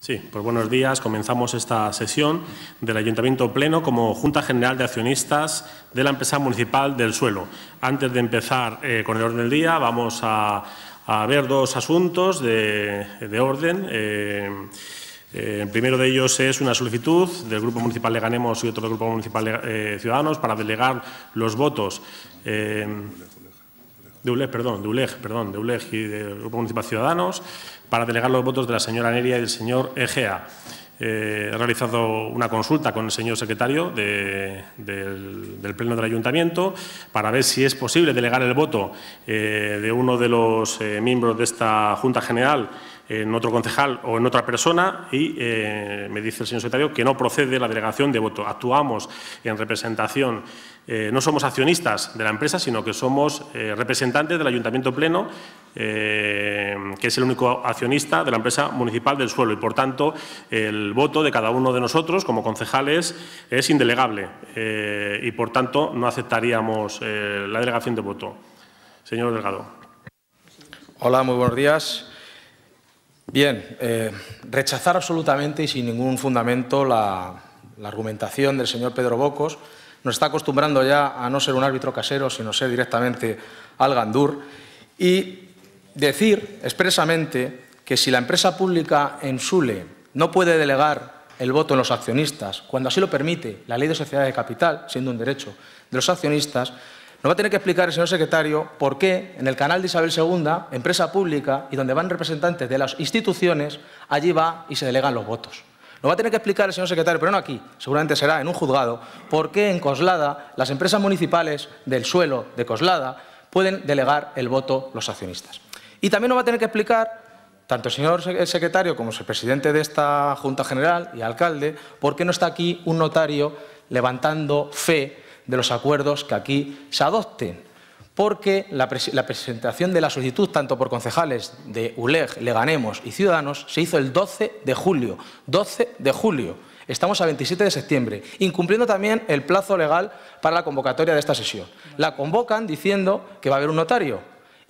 Sí, pues buenos días. Comenzamos esta sesión del Ayuntamiento Pleno como Junta General de Accionistas de la Empresa Municipal del Suelo. Antes de empezar eh, con el orden del día, vamos a, ver dos asuntos de, orden. Eh, eh, el primero de ellos es una solicitud del Grupo Municipal de Ganemos y otro del Grupo Municipal de, Ciudadanos para delegar los votos de ULEG, perdón, de ULEG, perdón, de y del Grupo Municipal Ciudadanos, para delegar los votos de la señora Neria y del señor Egea. Eh, he realizado una consulta con el señor secretario del, Pleno del Ayuntamiento para ver si es posible delegar el voto eh, de uno de los eh, miembros de esta Junta General en otro concejal o en otra persona y eh, me dice el señor secretario que no procede la delegación de voto. Actuamos en representación, eh, no somos accionistas de la empresa, sino que somos eh, representantes del Ayuntamiento Pleno, que es el único accionista de la empresa municipal del suelo y, por tanto, el voto de cada uno de nosotros como concejales es indelegable y, por tanto, no aceptaríamos la delegación de voto. Señor Delgado. Hola, muy buenos días. Bien, eh, rechazar absolutamente y sin ningún fundamento la, argumentación del señor Pedro Bocos. Nos está acostumbrando ya a no ser un árbitro casero, sino ser directamente al gandur. Y decir expresamente que si la empresa pública en Sule no puede delegar el voto en los accionistas, cuando así lo permite la ley de sociedad de capital, siendo un derecho de los accionistas, no va a tener que explicar el señor secretario por qué en el canal de Isabel II, empresa pública y donde van representantes de las instituciones, allí va y se delegan los votos. No va a tener que explicar el señor secretario, pero no aquí, seguramente será en un juzgado, por qué en Coslada las empresas municipales del suelo de Coslada pueden delegar el voto los accionistas. Y también no va a tener que explicar tanto el señor secretario como el presidente de esta Junta General y alcalde, por qué no está aquí un notario levantando fe de los acuerdos que aquí se adopten, porque la, presentación de la solicitud, tanto por concejales de ULEG, Leganemos y Ciudadanos, se hizo el 12 de julio. 12 de julio. Estamos a 27 de septiembre, incumpliendo también el plazo legal para la convocatoria de esta sesión. La convocan diciendo que va a haber un notario,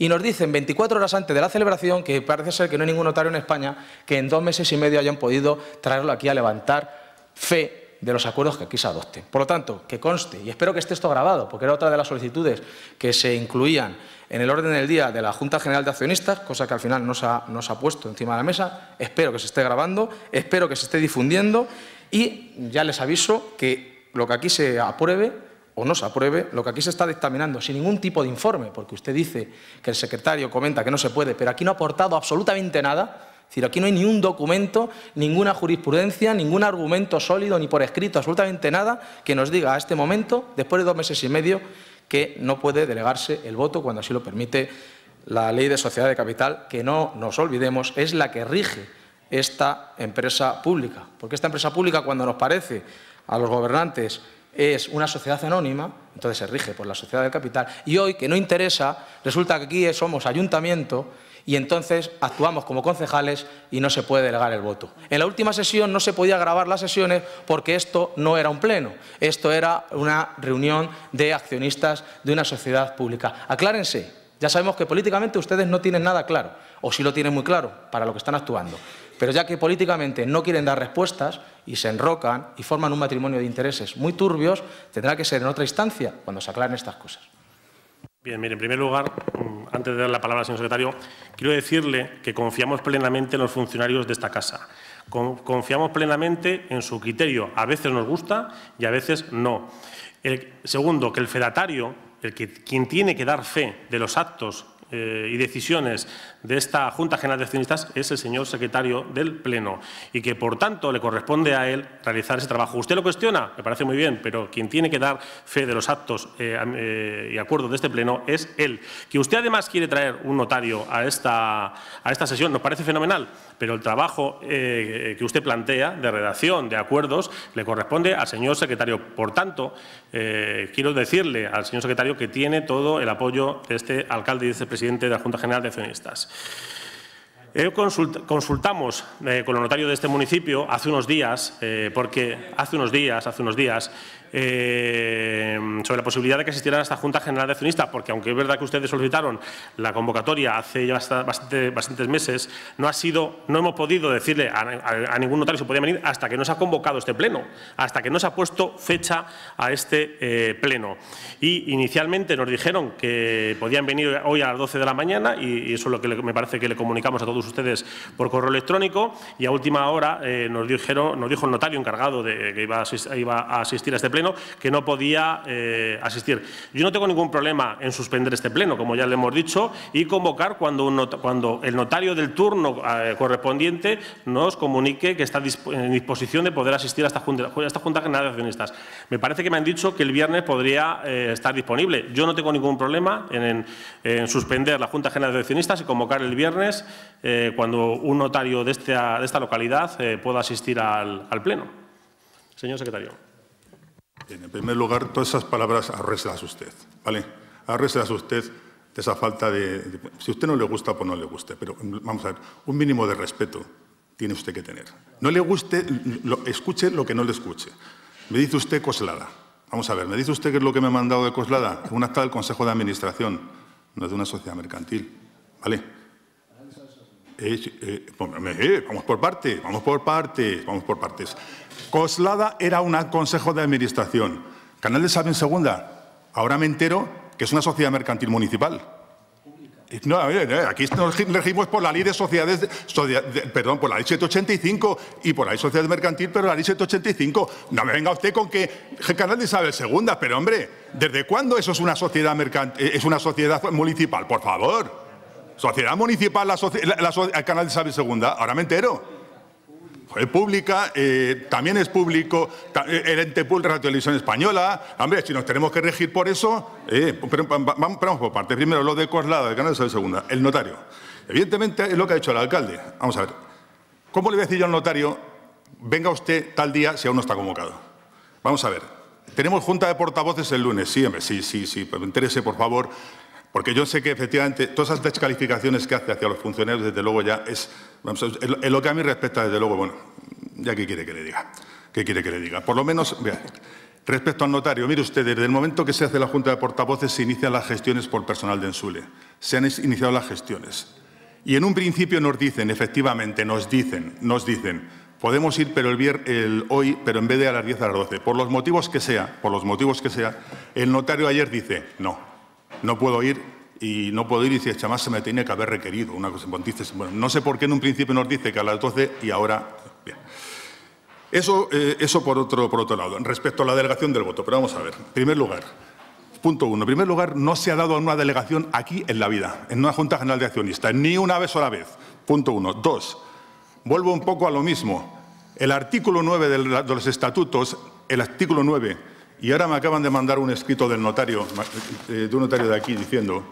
y nos dicen 24 horas antes de la celebración que parece ser que no hay ningún notario en España que en dos meses y medio hayan podido traerlo aquí a levantar fe de los acuerdos que aquí se adopten. Por lo tanto, que conste, y espero que esté esto grabado, porque era otra de las solicitudes que se incluían en el orden del día de la Junta General de Accionistas, cosa que al final no se ha, ha puesto encima de la mesa, espero que se esté grabando, espero que se esté difundiendo y ya les aviso que lo que aquí se apruebe o no se apruebe, lo que aquí se está dictaminando sin ningún tipo de informe, porque usted dice que el secretario comenta que no se puede, pero aquí no ha aportado absolutamente nada, es decir, aquí no hay ni un documento, ninguna jurisprudencia, ningún argumento sólido, ni por escrito, absolutamente nada, que nos diga a este momento, después de dos meses y medio, que no puede delegarse el voto cuando así lo permite la ley de sociedad de capital, que no nos olvidemos, es la que rige esta empresa pública. Porque esta empresa pública, cuando nos parece a los gobernantes es una sociedad anónima, entonces se rige por la sociedad de capital. Y hoy, que no interesa, resulta que aquí somos ayuntamiento y entonces actuamos como concejales y no se puede delegar el voto. En la última sesión no se podía grabar las sesiones porque esto no era un pleno, esto era una reunión de accionistas de una sociedad pública. Aclárense, ya sabemos que políticamente ustedes no tienen nada claro, o sí lo tienen muy claro para lo que están actuando. Pero ya que políticamente no quieren dar respuestas y se enrocan y forman un matrimonio de intereses muy turbios, tendrá que ser en otra instancia cuando se aclaren estas cosas. Bien, en primer lugar, mm, antes de dar la palabra al señor secretario, quiero decirle que confiamos plenamente en los funcionarios de esta casa. Confiamos plenamente en su criterio. A veces nos gusta y a veces no. El, segundo, que el fedatario, el que, quien tiene que dar fe de los actos eh, y decisiones de esta Junta General de Accionistas es el señor secretario del Pleno y que, por tanto, le corresponde a él realizar ese trabajo. Usted lo cuestiona, me parece muy bien, pero quien tiene que dar fe de los actos eh, eh, y acuerdos de este Pleno es él. Que usted, además, quiere traer un notario a esta, a esta sesión nos parece fenomenal, pero el trabajo eh, que usted plantea de redacción de acuerdos le corresponde al señor secretario. Por tanto, quiero decirle al señor secretario que tiene todo el apoyo de este alcalde y vicepresidente de la Junta General de Accionistas. Eh, consultamos eh, con el notario de este municipio hace unos días, eh, porque hace unos días, hace unos días, eh, sobre la posibilidad de que a esta Junta General de Accionistas, porque aunque es verdad que ustedes solicitaron la convocatoria hace ya bastantes meses, no ha sido, no hemos podido decirle a, ningún notario si podía venir hasta que no se ha convocado este pleno, hasta que no se ha puesto fecha a este eh, pleno. Y inicialmente nos dijeron que podían venir hoy a las 12 de la mañana y, eso es lo que me parece que le comunicamos a todos ustedes por correo electrónico y a última hora eh, nos, dijeron, nos dijo el notario encargado de que iba iba a asistir a este pleno que no podía eh, asistir. Yo no tengo ningún problema en suspender este Pleno, como ya le hemos dicho, y convocar cuando, el notario del turno eh, correspondiente nos comunique que está en disposición de poder asistir a esta Junta, General de Accionistas. Me parece que me han dicho que el viernes podría eh, estar disponible. Yo no tengo ningún problema en, suspender la Junta General de Accionistas y convocar el viernes cuando un notario de, esta localidad pueda asistir al Pleno. Señor secretario en primer lugar, todas esas palabras arréslas usted, ¿vale? usted de esa falta de, si Si usted no le gusta, pues no le guste, pero mm, vamos a ver, un mínimo de respeto tiene usted que tener. No le guste, escuche lo que no le escuche. Me dice usted Coslada. Vamos a ver, me dice usted qué es lo que me ha mandado de Coslada. Un acta del Consejo de Administración, no es de una sociedad mercantil, ¿vale? Eh, vamos por partes, vamos por partes, vamos por partes. Coslada era un consejo de administración. Canal de Saben Segunda, ahora me entero que es una sociedad mercantil municipal. No, eh, aquí nos regimos por la ley de sociedades, perdón, por la ley 785 y por la ley sociedades mercantil, pero la ley 785. No me venga usted con que canal de Isabel II, pero hombre, ¿desde cuándo eso es una sociedad mercantil, eh, es una sociedad municipal? Por favor. Sociedad Municipal, la, canal de Isabel Segunda? ahora me entero. Es pública, eh, también es público, eh, el ente de la televisión española. Hombre, si nos tenemos que regir por eso, eh, vamos, por parte. Primero, lo de Coslada, el canal de Isabel Segunda? el notario. Evidentemente es lo que ha dicho el alcalde. Vamos a ver, ¿cómo le voy a decir yo al notario, venga usted tal día si aún no está convocado? Vamos a ver, tenemos junta de portavoces el lunes, sí, hombre, sí, sí, sí, interese, por favor, porque yo sé que efectivamente todas esas descalificaciones que hace hacia los funcionarios, desde luego ya es, en lo que a mí respecta, desde luego, bueno, ya qué quiere que le diga, qué quiere que le diga. Por lo menos, vea, respecto al notario, mire usted, desde el momento que se hace la Junta de Portavoces se inician las gestiones por personal de Ensule, se han iniciado las gestiones. Y en un principio nos dicen, efectivamente, nos dicen, nos dicen, Podemos ir pero hoy, pero en vez de a las 10 a las 12. Por los motivos que sea, por los motivos que sea, el notario ayer dice no. No puedo ir y no puedo ir y si chamás se me tiene que haber requerido. Una cosa, no sé por qué en un principio nos dice que a las 12 y ahora... Eh, eso, por, otro, por otro lado, respecto a la delegación del voto. Pero vamos a ver, en primer lugar, punto uno. En primer lugar, no se ha dado a una delegación aquí en la vida, en una Junta General de Accionistas, ni una vez sola vez. Punto uno. Dos, vuelvo un poco a lo mismo. El artículo 9 de los estatutos, el artículo 9 y ahora me acaban de mandar un escrito del notario, eh, de un notario de aquí, diciendo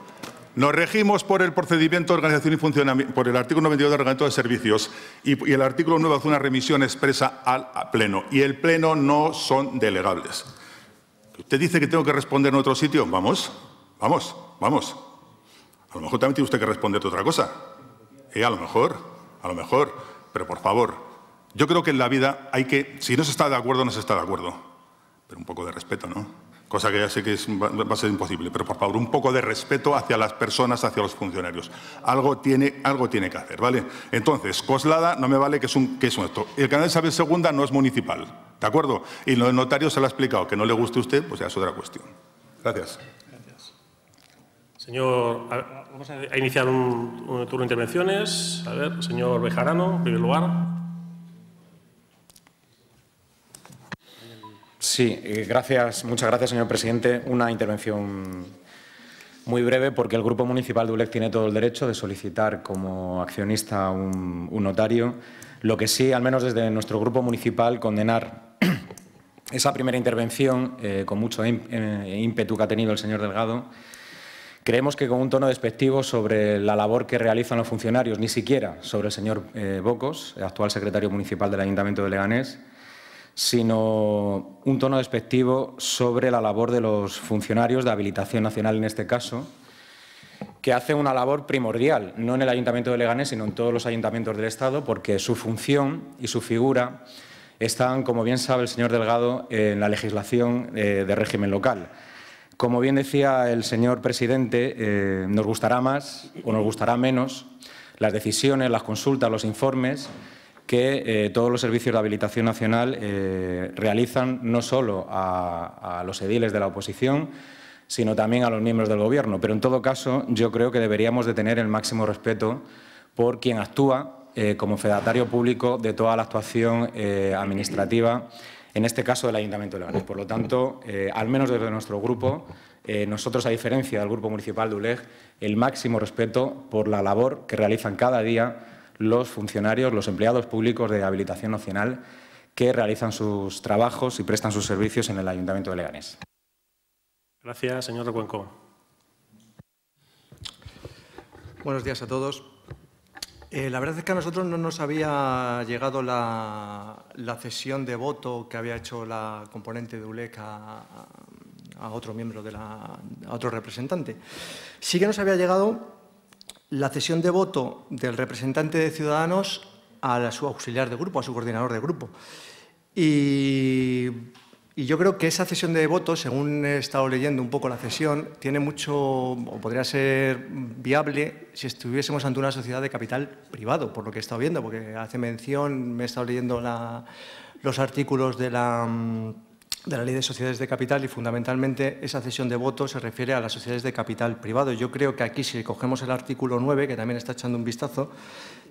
nos regimos por el procedimiento, organización y funcionamiento, por el artículo 92 del Reglamento de Servicios y, el artículo 9 hace una remisión expresa al Pleno. Y el Pleno no son delegables. ¿Usted dice que tengo que responder en otro sitio? Vamos, vamos, vamos. A lo mejor también tiene usted que responder otra cosa. Eh, a lo mejor, a lo mejor. Pero por favor, yo creo que en la vida hay que, si no se está de acuerdo, no se está de acuerdo pero un poco de respeto, ¿no? Cosa que ya sé que va, a ser imposible, pero por favor, un poco de respeto hacia las personas, hacia los funcionarios. Algo tiene, algo tiene que hacer, ¿vale? Entonces, Coslada no me vale que es, un, que es nuestro. El canal de Isabel II no es municipal, ¿de acuerdo? Y lo notarios notario se lo ha explicado, que no le guste a usted, pues ya es otra cuestión. Gracias. Gracias. Señor, vamos a iniciar un, un turno de intervenciones. A ver, señor Bejarano, en primer lugar. Sí, eh, muchas gracias, señor presidente. Una intervención muy breve, porque el Grupo Municipal de ULEC tiene todo el derecho de solicitar como accionista un, notario. Lo que sí, al menos desde nuestro Grupo Municipal, condenar esa primera intervención eh, con mucho eh, ímpetu que ha tenido el señor Delgado. Creemos que con un tono despectivo sobre la labor que realizan los funcionarios, ni siquiera sobre el señor Bocos, actual secretario municipal del Ayuntamiento de Leganés, sino un tono despectivo sobre la labor de los funcionarios de habilitación nacional en este caso, que hace una labor primordial, no en el Ayuntamiento de Leganés, sino en todos los ayuntamientos del Estado, porque su función y su figura están, como bien sabe el señor Delgado, en la legislación eh, de régimen local. Como bien decía el señor presidente, eh, nos gustará más o nos gustará menos las decisiones, las consultas, los informes, que eh, todos los servicios de habilitación nacional eh, realizan no solo a, los ediles de la oposición, sino también a los miembros del Gobierno. Pero en todo caso, yo creo que deberíamos de tener el máximo respeto por quien actúa eh, como fedatario público de toda la actuación administrativa, en este caso del Ayuntamiento de León. Por lo tanto, al menos desde nuestro grupo, nosotros, a diferencia del Grupo Municipal de ULEG, el máximo respeto por la labor que realizan cada día los funcionarios, los empleados públicos de habilitación nacional que realizan sus trabajos y prestan sus servicios en el Ayuntamiento de Leganés. Gracias, señor cuenco Buenos días a todos. Eh, la verdad es que a nosotros no nos había llegado la, la cesión de voto que había hecho la componente de ULEC a, a otro miembro, de la, a otro representante. Sí que nos había llegado la cesión de voto del representante de Ciudadanos a su auxiliar de grupo, a su coordinador de grupo. Y, yo creo que esa cesión de voto, según he estado leyendo un poco la cesión, tiene mucho, o podría ser viable si estuviésemos ante una sociedad de capital privado, por lo que he estado viendo, porque hace mención, me he estado leyendo los artículos de la mm, de la ley de sociedades de capital y fundamentalmente esa cesión de voto se refiere a las sociedades de capital privado. Yo creo que aquí si cogemos el artículo 9, que también está echando un vistazo,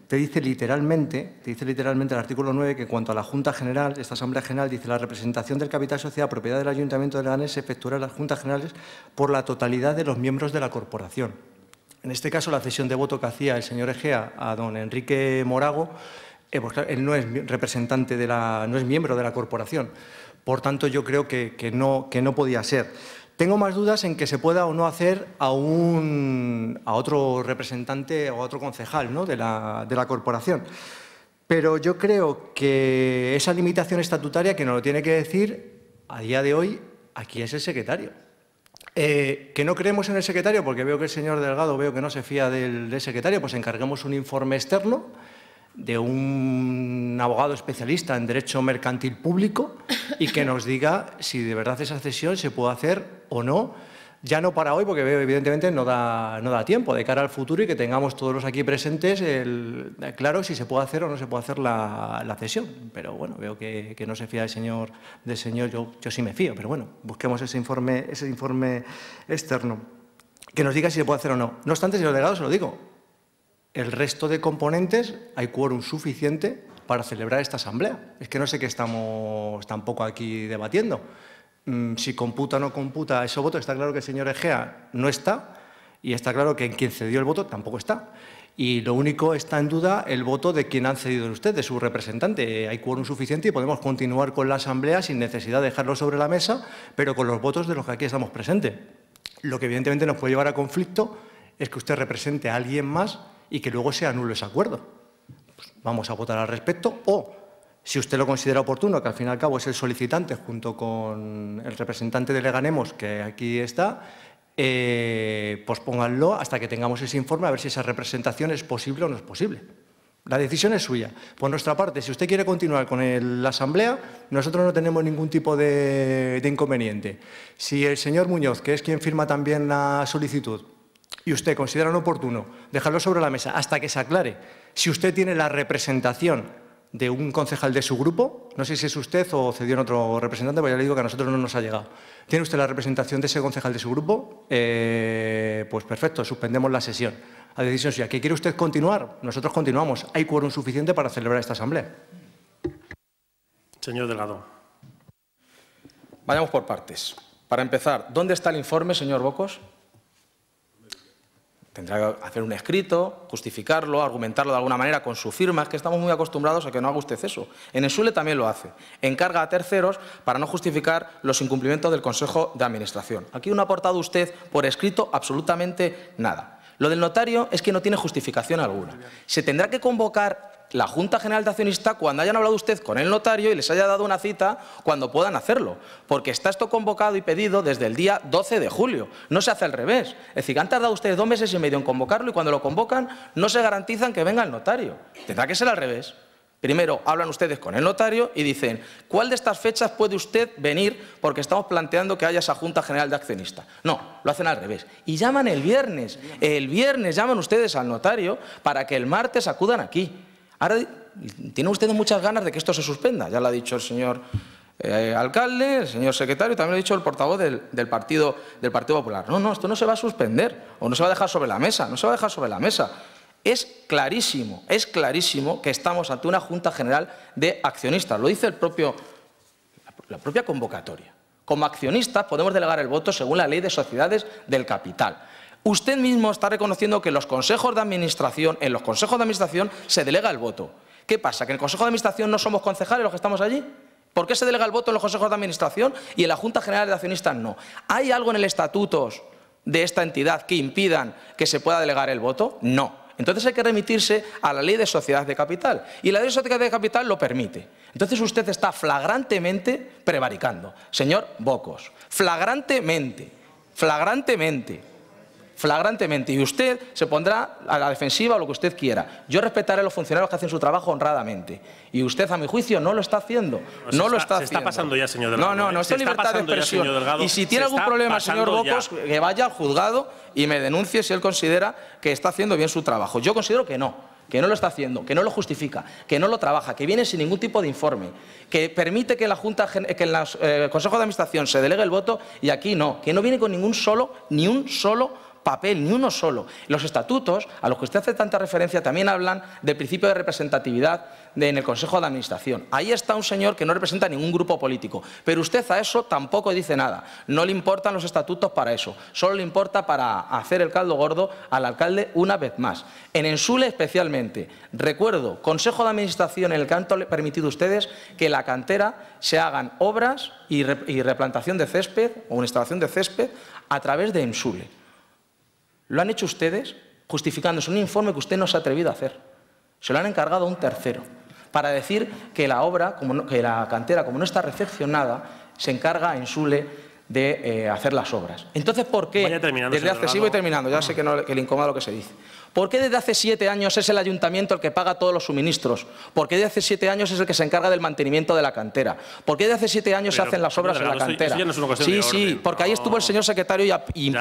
te dice literalmente, te dice literalmente el artículo 9 que en cuanto a la Junta General, esta Asamblea General dice la representación del capital social propiedad del Ayuntamiento de Leganés se efectuará en las Juntas Generales por la totalidad de los miembros de la corporación. En este caso, la cesión de voto que hacía el señor Egea a don Enrique Morago, eh, pues él no es representante de la, no es miembro de la corporación. Por tanto, yo creo que, no, que no podía ser. Tengo más dudas en que se pueda o no hacer a, un, a otro representante o a otro concejal ¿no? de, la, corporación. Pero yo creo que esa limitación estatutaria que nos lo tiene que decir a día de hoy aquí es el secretario. Eh, que no creemos en el secretario porque veo que el señor Delgado veo que no se fía del, del secretario, pues encarguemos un informe externo de un abogado especialista en derecho mercantil público y que nos diga si de verdad esa cesión se puede hacer o no, ya no para hoy, porque evidentemente no da, no da tiempo, de cara al futuro y que tengamos todos los aquí presentes claro si se puede hacer o no se puede hacer la, la cesión. Pero bueno, veo que, que, no se fía del señor, del señor yo, yo sí me fío, pero bueno, busquemos ese informe, ese informe externo que nos diga si se puede hacer o no. No obstante, señor delegado, se lo digo, el resto de componentes hay quórum suficiente para celebrar esta asamblea. Es que no sé qué estamos tampoco aquí debatiendo. Mm, si computa o no computa esos votos, está claro que el señor Egea no está y está claro que en quien cedió el voto tampoco está. Y lo único está en duda el voto de quien han cedido usted, de su representante. Hay quórum suficiente y podemos continuar con la asamblea sin necesidad de dejarlo sobre la mesa, pero con los votos de los que aquí estamos presentes. Lo que evidentemente nos puede llevar a conflicto es que usted represente a alguien más y que luego se anule ese acuerdo. Pues vamos a votar al respecto o, si usted lo considera oportuno, que al fin y al cabo es el solicitante junto con el representante de Leganemos, que aquí está, eh, pospónganlo pues hasta que tengamos ese informe a ver si esa representación es posible o no es posible. La decisión es suya. Por nuestra parte, si usted quiere continuar con la Asamblea, nosotros no tenemos ningún tipo de, de, inconveniente. Si el señor Muñoz, que es quien firma también la solicitud, y usted considera oportuno dejarlo sobre la mesa hasta que se aclare si usted tiene la representación de un concejal de su grupo, no sé si es usted o cedió en otro representante, pero pues ya le digo que a nosotros no nos ha llegado. ¿Tiene usted la representación de ese concejal de su grupo? Eh, pues perfecto, suspendemos la sesión. A decisión suya, ¿qué quiere usted continuar? Nosotros continuamos. Hay quórum suficiente para celebrar esta asamblea. Señor Delgado. Vayamos por partes. Para empezar, ¿dónde está el informe, señor Bocos? Tendrá que hacer un escrito, justificarlo, argumentarlo de alguna manera con su firma. Es que estamos muy acostumbrados a que no haga usted eso. En el SULE también lo hace. Encarga a terceros para no justificar los incumplimientos del Consejo de Administración. Aquí no ha aportado usted por escrito absolutamente nada. Lo del notario es que no tiene justificación alguna. Se tendrá que convocar la Junta General de Accionistas cuando hayan hablado usted con el notario y les haya dado una cita cuando puedan hacerlo, porque está esto convocado y pedido desde el día 12 de julio, no se hace al revés. Es decir, han tardado ustedes dos meses y medio en convocarlo y cuando lo convocan no se garantizan que venga el notario. Tendrá que ser al revés. Primero hablan ustedes con el notario y dicen, ¿cuál de estas fechas puede usted venir porque estamos planteando que haya esa Junta General de Accionistas? No, lo hacen al revés. Y llaman el viernes. El viernes llaman ustedes al notario para que el martes acudan aquí. Ahora tiene usted muchas ganas de que esto se suspenda, ya lo ha dicho el señor eh, alcalde, el señor secretario, también lo ha dicho el portavoz del, partido, del Popular. No, no, esto no se va a suspender o no se va a dejar sobre la mesa, no se va a dejar sobre la mesa. Es clarísimo, es clarísimo que estamos ante una Junta General de Accionistas, lo dice la propia convocatoria. Como accionistas podemos delegar el voto según la ley de sociedades del capital usted mismo está reconociendo que los consejos de administración, en los consejos de administración se delega el voto. ¿Qué pasa? ¿Que en el consejo de administración no somos concejales los que estamos allí? ¿Por qué se delega el voto en los consejos de administración y en la Junta General de Accionistas no? ¿Hay algo en el estatutos de esta entidad que impidan que se pueda delegar el voto? No. Entonces hay que remitirse a la ley de sociedad de capital. Y la ley de sociedad de capital lo permite. Entonces usted está flagrantemente prevaricando. Señor Bocos, flagrantemente, flagrantemente flagrantemente y usted se pondrá a la defensiva o lo que usted quiera. Yo respetaré a los funcionarios que hacen su trabajo honradamente y usted, a mi juicio, no lo está haciendo. No, lo está, haciendo. Se está pasando ya, señor Delgado. No, no, no, esto es libertad de expresión. y si tiene algún problema, señor Bocos, que vaya al juzgado y me denuncie si él considera que está haciendo bien su trabajo. Yo considero que no que no lo está haciendo, que no lo justifica, que no lo trabaja, que viene sin ningún tipo de informe, que permite que la Junta, que el eh, Consejo de Administración se delegue el voto y aquí no, que no viene con ningún solo, ni un solo papel, ni uno solo. Los estatutos, a los que usted hace tanta referencia, también hablan del principio de representatividad en el Consejo de Administración. Ahí está un señor que no representa ningún grupo político, pero usted a eso tampoco dice nada. No le importan los estatutos para eso, solo le importa para hacer el caldo gordo al alcalde una vez más. En Ensule especialmente, recuerdo, Consejo de Administración en el que han permitido ustedes que en la cantera se hagan obras y, y replantación de césped o una instalación de césped a través de Ensule. Lo han hecho ustedes justificándose un informe que usted no se ha atrevido a hacer. Se lo han encargado a un tercero para decir que la obra, como que la cantera, como no está recepcionada, se encarga en Sule de eh, hacer las obras. Entonces, ¿por qué? Desde accesivo y terminando, ya sé que, no, le incomoda lo que se dice. ¿Por qué desde hace siete años es el ayuntamiento el que paga todos los suministros? ¿Por qué desde hace siete años es el que se encarga del mantenimiento de la cantera? ¿Por qué desde hace siete años se hacen las obras en la cantera? sí, sí, porque ahí estuvo el señor secretario y,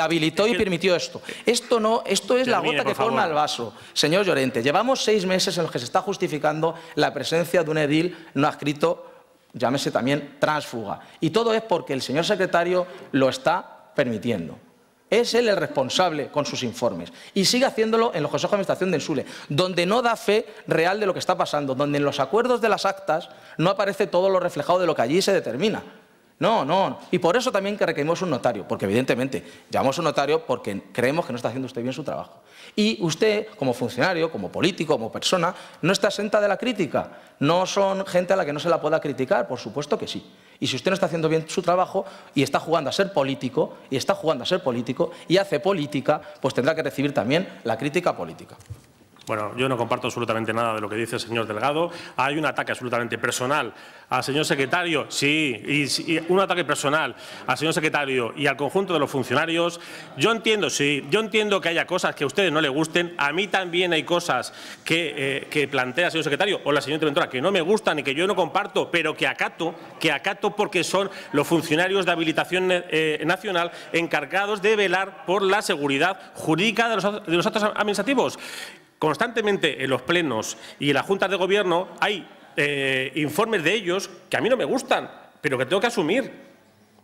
habilitó y permitió esto. Esto no, esto es la gota que forma el vaso. Señor Llorente, llevamos seis meses en los que se está justificando la presencia de un edil no adscrito, llámese también transfuga. Y todo es porque el señor secretario lo está permitiendo. Es él el responsable con sus informes. Y sigue haciéndolo en los consejos de administración de SULE. donde no da fe real de lo que está pasando, donde en los acuerdos de las actas no aparece todo lo reflejado de lo que allí se determina. No, no. Y por eso también que requerimos un notario, porque evidentemente llamamos a un notario porque creemos que no está haciendo usted bien su trabajo. Y usted, como funcionario, como político, como persona, no está asenta de la crítica. No son gente a la que no se la pueda criticar, por supuesto que sí. Y si usted no está haciendo bien su trabajo y está jugando a ser político, y está jugando a ser político, y hace política, pues tendrá que recibir también la crítica política. Bueno, yo no comparto absolutamente nada de lo que dice el señor Delgado. Hay un ataque absolutamente personal al señor secretario, sí, y, un ataque personal al señor secretario y al conjunto de los funcionarios. Yo entiendo, sí, yo entiendo que haya cosas que a ustedes no le gusten. A mí también hay cosas eh, que, plantea el señor secretario o la señora interventora que no me gustan y que yo no comparto, pero que acato, que acato porque son los funcionarios de habilitación eh, nacional encargados de velar por la seguridad jurídica de los actos administrativos. Constantemente en los plenos y en la Junta de gobierno hay eh, informes de ellos que a mí no me gustan, pero que tengo que asumir.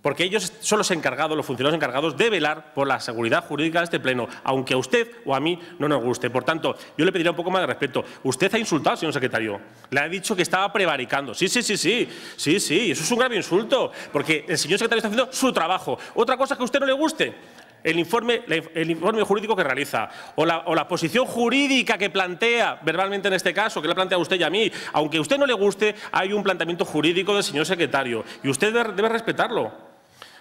Porque ellos son los encargados, los funcionarios encargados de velar por la seguridad jurídica de este pleno, aunque a usted o a mí no nos guste. Por tanto, yo le pediría un poco más de respeto. Usted ha insultado, señor secretario. Le ha dicho que estaba prevaricando. Sí, sí, sí, sí. Sí, sí, eso es un grave insulto. Porque el señor secretario está haciendo su trabajo. Otra cosa que a usted no le guste el informe, jurídico que realiza o la, posición jurídica que plantea, verbalmente en este caso, que la plantea usted y a mí, aunque a usted no le guste, hay un planteamiento jurídico del señor secretario y usted debe, respetarlo.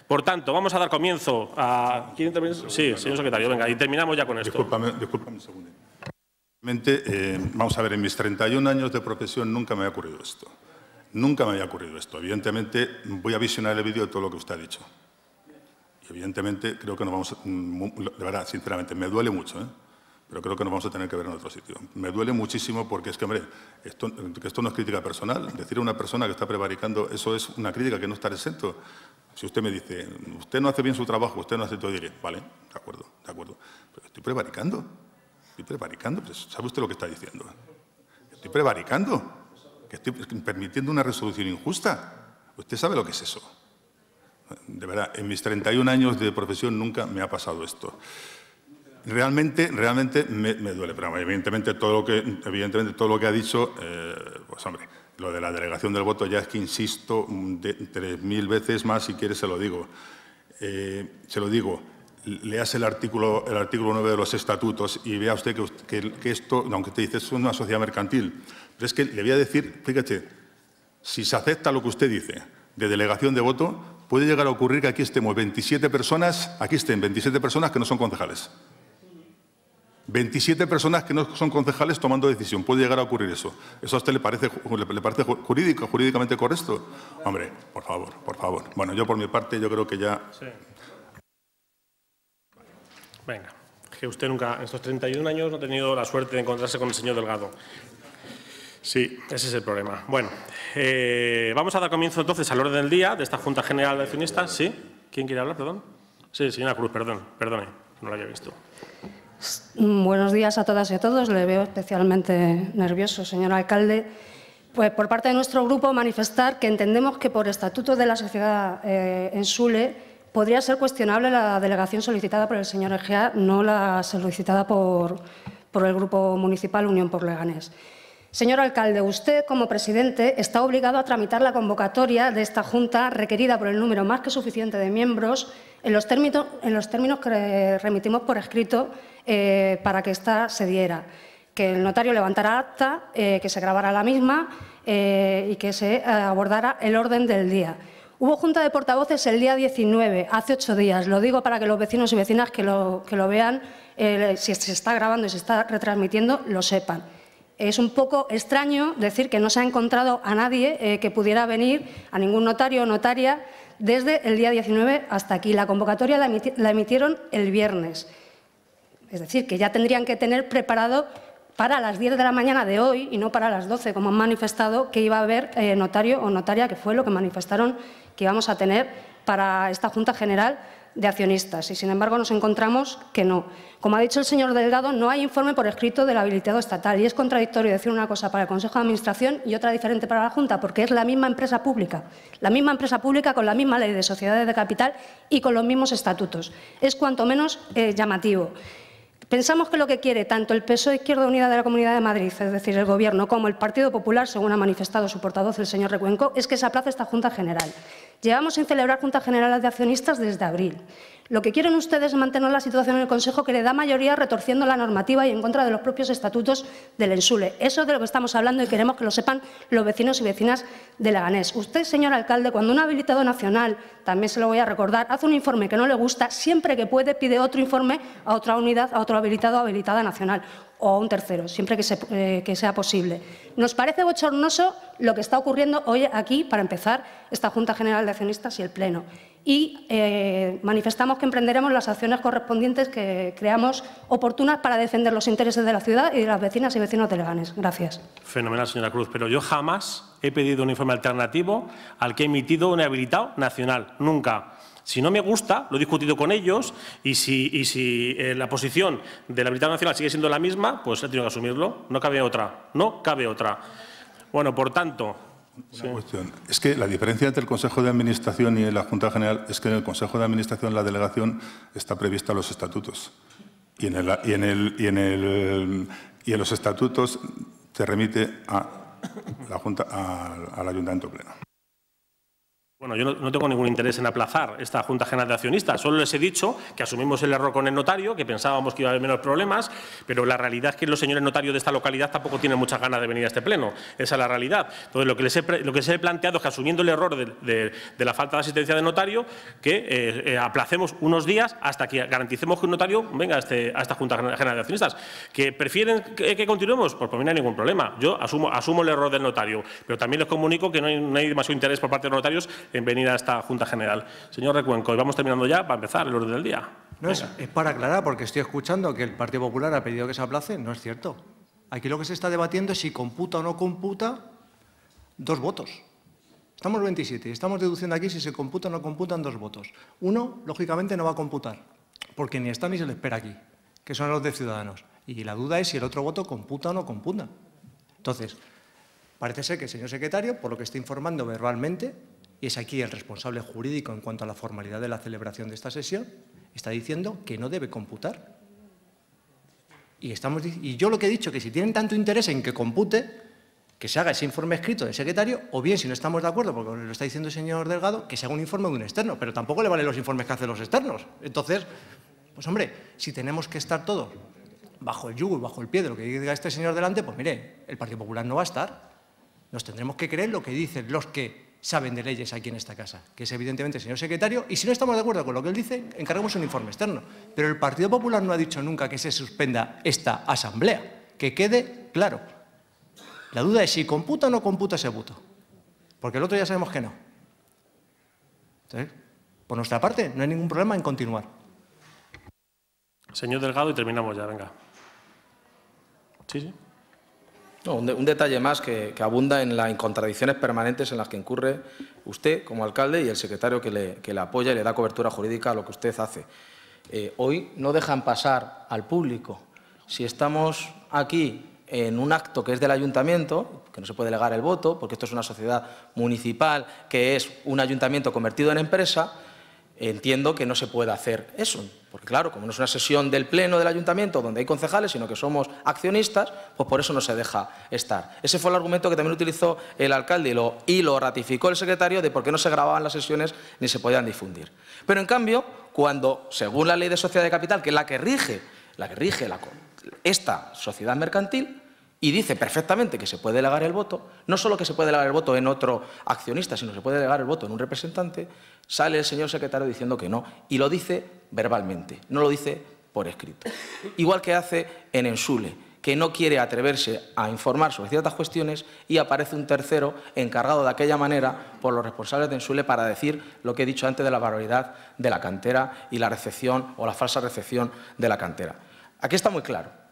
Por tanto, vamos a dar comienzo a... ¿Quiere intervenir? Sí, señor secretario, venga, y terminamos ya con esto. Disculpame, discúlpame un segundo. Eh, vamos a ver, en mis 31 años de profesión nunca me había ocurrido esto. Nunca me había ocurrido esto. Evidentemente, voy a visionar el vídeo de todo lo que usted ha dicho. Y evidentemente creo que nos vamos, mm, de verdad, sinceramente, me duele mucho, ¿eh? pero creo que nos vamos a tener que ver en otro sitio. Me duele muchísimo porque es que, hombre, esto, que esto no es crítica personal. Decir a una persona que está prevaricando, eso es una crítica que no está exento. Si usted me dice, usted no hace bien su trabajo, usted no hace todo, bien, vale, de acuerdo, de acuerdo. Pero estoy prevaricando, estoy prevaricando, pues, ¿sabe usted lo que está diciendo? Estoy prevaricando, que estoy permitiendo una resolución injusta. ¿Usted sabe lo que es eso? de verdad, en mis 31 años de profesión nunca me ha pasado esto. Realmente, realmente me, duele, pero evidentemente todo lo que, evidentemente todo lo que ha dicho, eh, pues hombre, lo de la delegación del voto ya es que insisto tres mil veces más, si quieres se lo digo. Eh, se lo digo, leas el artículo, el artículo 9 de los estatutos y vea usted que, esto, aunque te dice, es una sociedad mercantil, pero es que le voy a decir, fíjate, si se acepta lo que usted dice de delegación de voto, puede llegar a ocurrir que aquí estemos 27 personas, aquí estén 27 personas que no son concejales. 27 personas que no son concejales tomando decisión. Puede llegar a ocurrir eso. ¿Eso a usted le parece, le parece jurídicamente correcto? Hombre, por favor, por favor. Bueno, yo por mi parte, yo creo que ya... Venga, que usted nunca, en estos 31 años, no ha tenido la suerte de encontrarse con el señor Delgado. Sí, ese es el problema. Bueno, eh, vamos a dar comienzo entonces al orden del día de esta Junta General de Accionistas. ¿Sí? ¿Quién quiere hablar, perdón? Sí, señora Cruz, perdón, perdone, no la había visto. Mm, buenos días a todas y a todos. Le veo especialmente nervioso, señor alcalde. Pues por parte de nuestro grupo manifestar que entendemos que por estatuto de la sociedad eh, en Sule podría ser cuestionable la delegación solicitada por el señor Egea, no la solicitada por, por el grupo municipal Unión por Leganés. Señor alcalde, usted como presidente está obligado a tramitar la convocatoria de esta Junta requerida por el número más que suficiente de miembros en los términos, que remitimos por escrito eh, para que esta se diera. Que el notario levantara acta, eh, que se grabara la misma eh, y que se abordara el orden del día. Hubo junta de portavoces el día 19, hace ocho días. Lo digo para que los vecinos y vecinas que lo vean, si se está grabando y se está retransmitiendo, lo sepan es un poco extraño decir que no se ha encontrado a nadie eh, que pudiera venir, a ningún notario o notaria, desde el día 19 hasta aquí. La convocatoria la, emitieron el viernes. Es decir, que ya tendrían que tener preparado para las 10 de la mañana de hoy y no para las 12, como han manifestado que iba a haber eh, notario o notaria, que fue lo que manifestaron que íbamos a tener para esta Junta General de accionistas y, sin embargo, nos encontramos que no. Como ha dicho el señor Delgado, no hay informe por escrito del habilitado estatal y es contradictorio decir una cosa para el Consejo de Administración y otra diferente para la Junta, porque es la misma empresa pública, la misma empresa pública con la misma ley de sociedades de capital y con los mismos estatutos. Es cuanto menos eh, llamativo. Pensamos que lo que quiere tanto el PSOE Izquierda Unida de la Comunidad de Madrid, es decir, el Gobierno, como el Partido Popular, según ha manifestado su portavoz, el señor Recuenco, es que se aplace esta Junta General. Llevamos sin celebrar Junta Generales de Accionistas desde abril. Lo que quieren ustedes es mantener la situación en el Consejo que le da mayoría retorciendo la normativa y en contra de los propios estatutos del Ensule. Eso es de lo que estamos hablando y queremos que lo sepan los vecinos y vecinas de Leganés. Usted, señor alcalde, cuando un habilitado nacional, también se lo voy a recordar, hace un informe que no le gusta, siempre que puede pide otro informe a otra unidad, a otro habilitado o habilitada nacional o a un tercero, siempre que, eh, que sea posible. Nos parece bochornoso lo que está ocurriendo hoy aquí, para empezar, esta Junta General de Accionistas y el Pleno y eh, manifestamos que emprenderemos las acciones correspondientes que creamos oportunas para defender los intereses de la ciudad y de las vecinas y vecinos de Leganes. Gracias. Fenomenal, señora Cruz, pero yo jamás he pedido un informe alternativo al que he emitido un habilitado nacional, nunca. Si no me gusta, lo he discutido con ellos y si, eh, la posición del habilitado nacional sigue siendo la misma, pues he tenido que asumirlo. No cabe otra, no cabe otra. Bueno, por tanto, una cuestión. Es que la diferencia entre el Consejo de Administración y la Junta General es que en el Consejo de Administración la delegación está prevista en los estatutos. Y en, los estatutos se remite a la Junta, a, al Ayuntamiento Pleno. Bueno, yo no, tengo ningún interés en aplazar esta Junta General de Accionistas. Solo les he dicho que asumimos el error con el notario, que pensábamos que iba a haber menos problemas, pero la realidad es que los señores notarios de esta localidad tampoco tienen muchas ganas de venir a este pleno. Esa es la realidad. Entonces, lo que, les he, planteado es que asumiendo el error de, la falta de asistencia de notario, que eh, eh, aplacemos unos días hasta que garanticemos que un notario venga a, este, esta Junta General de Accionistas. ¿Que prefieren que, continuemos? Pues, pues mí no hay ningún problema. Yo asumo, el error del notario, pero también les comunico que no hay, no hay demasiado interés por parte de los notarios Bienvenida a esta Junta General. Señor Recuenco, y vamos terminando ya para empezar el orden del día. No es, para aclarar, porque estoy escuchando que el Partido Popular ha pedido que se aplace. No es cierto. Aquí lo que se está debatiendo es si computa o no computa dos votos. Estamos 27 y estamos deduciendo aquí si se computa o no computan dos votos. Uno, lógicamente, no va a computar, porque ni está ni se le espera aquí, que son los de Ciudadanos. Y la duda es si el otro voto computa o no computa. Entonces, parece ser que el señor secretario, por lo que está informando verbalmente, y es aquí el responsable jurídico en cuanto a la formalidad de la celebración de esta sesión, está diciendo que no debe computar. Y, estamos, y yo lo que he dicho, que si tienen tanto interés en que compute, que se haga ese informe escrito del secretario, o bien, si no estamos de acuerdo, porque lo está diciendo el señor Delgado, que se haga un informe de un externo, pero tampoco le valen los informes que hacen los externos. Entonces, pues hombre, si tenemos que estar todos bajo el yugo y bajo el pie de lo que diga este señor delante, pues mire, el Partido Popular no va a estar. Nos tendremos que creer lo que dicen los que saben de leyes aquí en esta casa, que es evidentemente el señor secretario, y si no estamos de acuerdo con lo que él dice, encargamos un informe externo. Pero el Partido Popular no ha dicho nunca que se suspenda esta asamblea, que quede claro. La duda es si computa o no computa ese voto, porque el otro ya sabemos que no. Entonces, por nuestra parte, no hay ningún problema en continuar. Señor Delgado, y terminamos ya, venga. Sí, sí un, detalle más que, abunda en las contradicciones permanentes en las que incurre usted como alcalde y el secretario que le, apoya y le da cobertura jurídica a lo que usted hace. Eh, hoy no dejan pasar al público. Si estamos aquí en un acto que es del ayuntamiento, que no se puede delegar el voto, porque esto es una sociedad municipal que es un ayuntamiento convertido en empresa, entiendo que no se puede hacer eso. Porque claro, como no es una sesión del Pleno del Ayuntamiento donde hay concejales, sino que somos accionistas, pues por eso no se deja estar. Ese fue el argumento que también utilizó el alcalde y lo, ratificó el secretario de por qué no se grababan las sesiones ni se podían difundir. Pero en cambio, cuando, según la ley de sociedad de capital, que es la que rige, la que rige esta sociedad mercantil, y dice perfectamente que se puede delegar el voto, no solo que se puede delegar el voto en otro accionista, sino que se puede delegar el voto en un representante, sale el señor secretario diciendo que no, y lo dice verbalmente, no lo dice por escrito. Igual que hace en Ensule, que no quiere atreverse a informar sobre ciertas cuestiones y aparece un tercero encargado de aquella manera por los responsables de Ensule para decir lo que he dicho antes de la barbaridad de la cantera y la recepción o la falsa recepción de la cantera. Aquí está muy claro.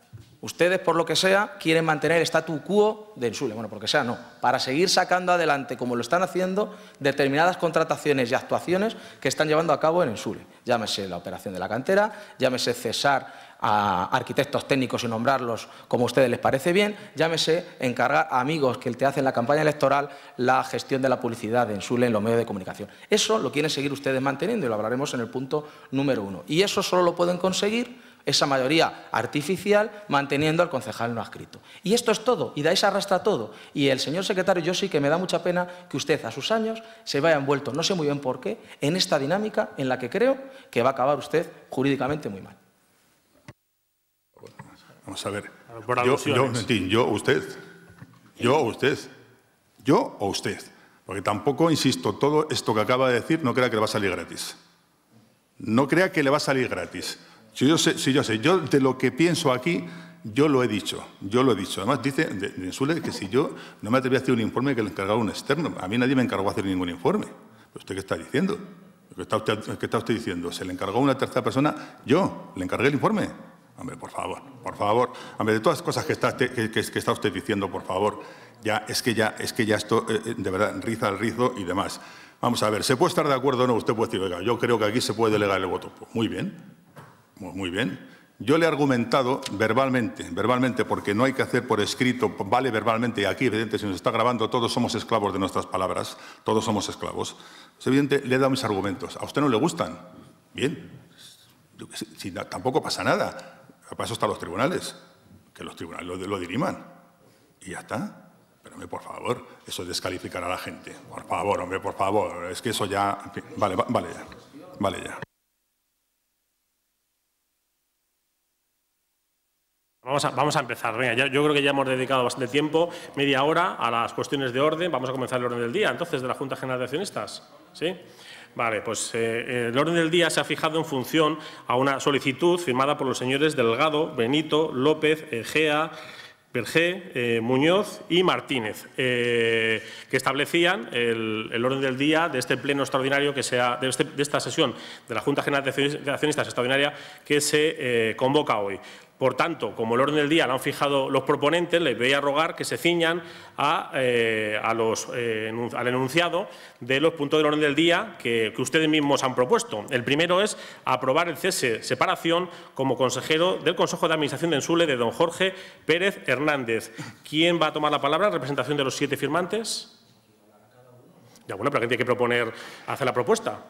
Ustedes, por lo que sea, quieren mantener el statu quo de Ensule, bueno, porque sea, no, para seguir sacando adelante, como lo están haciendo, determinadas contrataciones y actuaciones que están llevando a cabo en Ensule. Llámese la operación de la cantera, llámese cesar a arquitectos técnicos y nombrarlos como a ustedes les parece bien, llámese encargar a amigos que te hacen la campaña electoral la gestión de la publicidad de Ensule en los medios de comunicación. Eso lo quieren seguir ustedes manteniendo y lo hablaremos en el punto número uno. Y eso solo lo pueden conseguir esa mayoría artificial, manteniendo al concejal no adscrito. Y esto es todo, y de ahí se arrastra todo. Y el señor secretario, yo sí que me da mucha pena que usted a sus años se vaya envuelto, no sé muy bien por qué, en esta dinámica en la que creo que va a acabar usted jurídicamente muy mal. Vamos a ver. Yo, yo, yo, usted. Yo o usted. Yo o usted. Porque tampoco, insisto, todo esto que acaba de decir no crea que le va a salir gratis. No crea que le va a salir gratis. Si yo, sé, si yo sé, yo de lo que pienso aquí, yo lo he dicho, yo lo he dicho. Además, dice de, que si yo no me atreví a hacer un informe que le encargaba un externo, a mí nadie me encargó de hacer ningún informe. ¿Usted qué está diciendo? ¿Qué está, usted, está usted diciendo? ¿Se le encargó a una tercera persona? Yo, le encargué el informe. Hombre, por favor, por favor. Hombre, de todas las cosas que está, que, que, está usted diciendo, por favor, ya, es que ya, es que ya esto, eh, eh, de verdad, riza el rizo y demás. Vamos a ver, ¿se puede estar de acuerdo o no? Usted puede decir, oiga, yo creo que aquí se puede delegar el voto. Pues muy bien, muy bien. Yo le he argumentado verbalmente, verbalmente, porque no hay que hacer por escrito, vale verbalmente, y aquí evidentemente, si nos está grabando, todos somos esclavos de nuestras palabras, todos somos esclavos. Es evidente, le he dado mis argumentos. A usted no le gustan. Bien, tampoco pasa nada. Para eso están los tribunales, que los tribunales lo, diriman. Y ya está. Pero, hombre, por favor, eso es descalificar a la gente. Por favor, hombre, por favor. Es que eso ya... vale, vale ya. Vale ya. Vamos a, empezar. yo creo que ya hemos dedicado bastante tiempo, media hora, a las cuestiones de orden. Vamos a comenzar el orden del día, entonces, de la Junta General de Accionistas. ¿Sí? Vale, pues eh, eh, el orden del día se ha fijado en función a una solicitud firmada por los señores Delgado, Benito, López, Egea, Bergé, eh, Muñoz y Martínez, que establecían el, orden del día de este pleno extraordinario, que sea, de, este, esta sesión de la Junta General de Accionistas Extraordinaria que se convoca hoy. Por tanto, como el orden del día lo han fijado los proponentes, les voy a rogar que se ciñan eh, eh, al enunciado de los puntos del orden del día que, ustedes mismos han propuesto. El primero es aprobar el cese separación como consejero del Consejo de Administración de Ensule de don Jorge Pérez Hernández. ¿Quién va a tomar la palabra en representación de los siete firmantes? Ya, bueno, pero alguien tiene que proponer, hacer la propuesta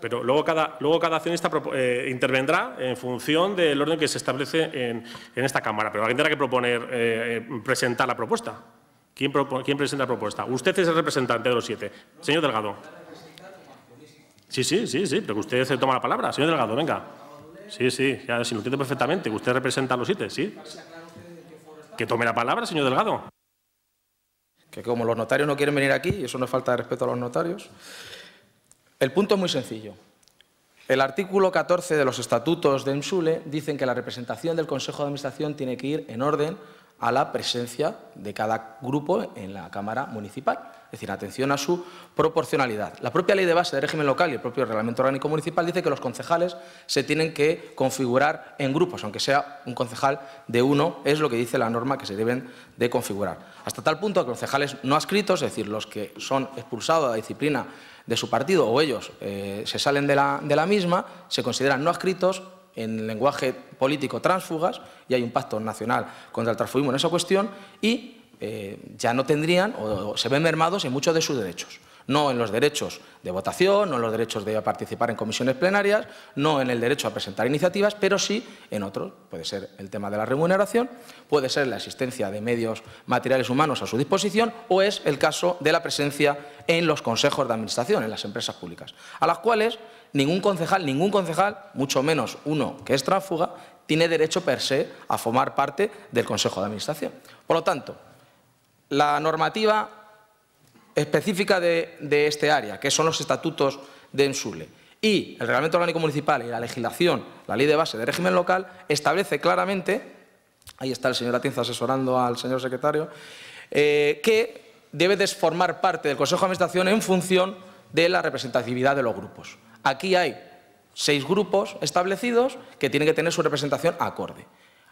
pero luego cada, luego cada accionista eh, intervendrá en función del orden que se establece en, esta Cámara. Pero alguien tendrá que proponer, eh, eh, presentar la propuesta. ¿Quién, presenta la propuesta? Usted es el representante de los siete. Señor Delgado. Sí, sí, sí, sí, pero usted se toma la palabra. Señor Delgado, venga. Sí, sí, ya lo entiendo perfectamente, usted representa a los siete, sí. Que tome la palabra, señor Delgado. Que como los notarios no quieren venir aquí, eso no es falta de respeto a los notarios, el punto es muy sencillo. El artículo 14 de los estatutos de EMSULE dicen que la representación del Consejo de Administración tiene que ir en orden a la presencia de cada grupo en la Cámara Municipal, es decir, atención a su proporcionalidad. La propia ley de base de régimen local y el propio reglamento orgánico municipal dice que los concejales se tienen que configurar en grupos, aunque sea un concejal de uno, es lo que dice la norma que se deben de configurar. Hasta tal punto que los concejales no adscritos, es decir, los que son expulsados de la disciplina de su partido o ellos eh, se salen de la, de la misma, se consideran no adscritos en lenguaje político transfugas y hay un pacto nacional contra el transfugismo en esa cuestión y eh, ya no tendrían o se ven mermados en muchos de sus derechos no en los derechos de votación, no en los derechos de participar en comisiones plenarias, no en el derecho a presentar iniciativas, pero sí en otros. Puede ser el tema de la remuneración, puede ser la existencia de medios materiales humanos a su disposición o es el caso de la presencia en los consejos de administración, en las empresas públicas, a las cuales ningún concejal, ningún concejal, mucho menos uno que es tráfuga, tiene derecho per se a formar parte del Consejo de Administración. Por lo tanto, la normativa específica de, este área, que son los estatutos de Ensule. Y el Reglamento Orgánico Municipal y la legislación, la ley de base de régimen local, establece claramente, ahí está el señor Atienza asesorando al señor secretario, eh, que debe desformar parte del Consejo de Administración en función de la representatividad de los grupos. Aquí hay seis grupos establecidos que tienen que tener su representación acorde.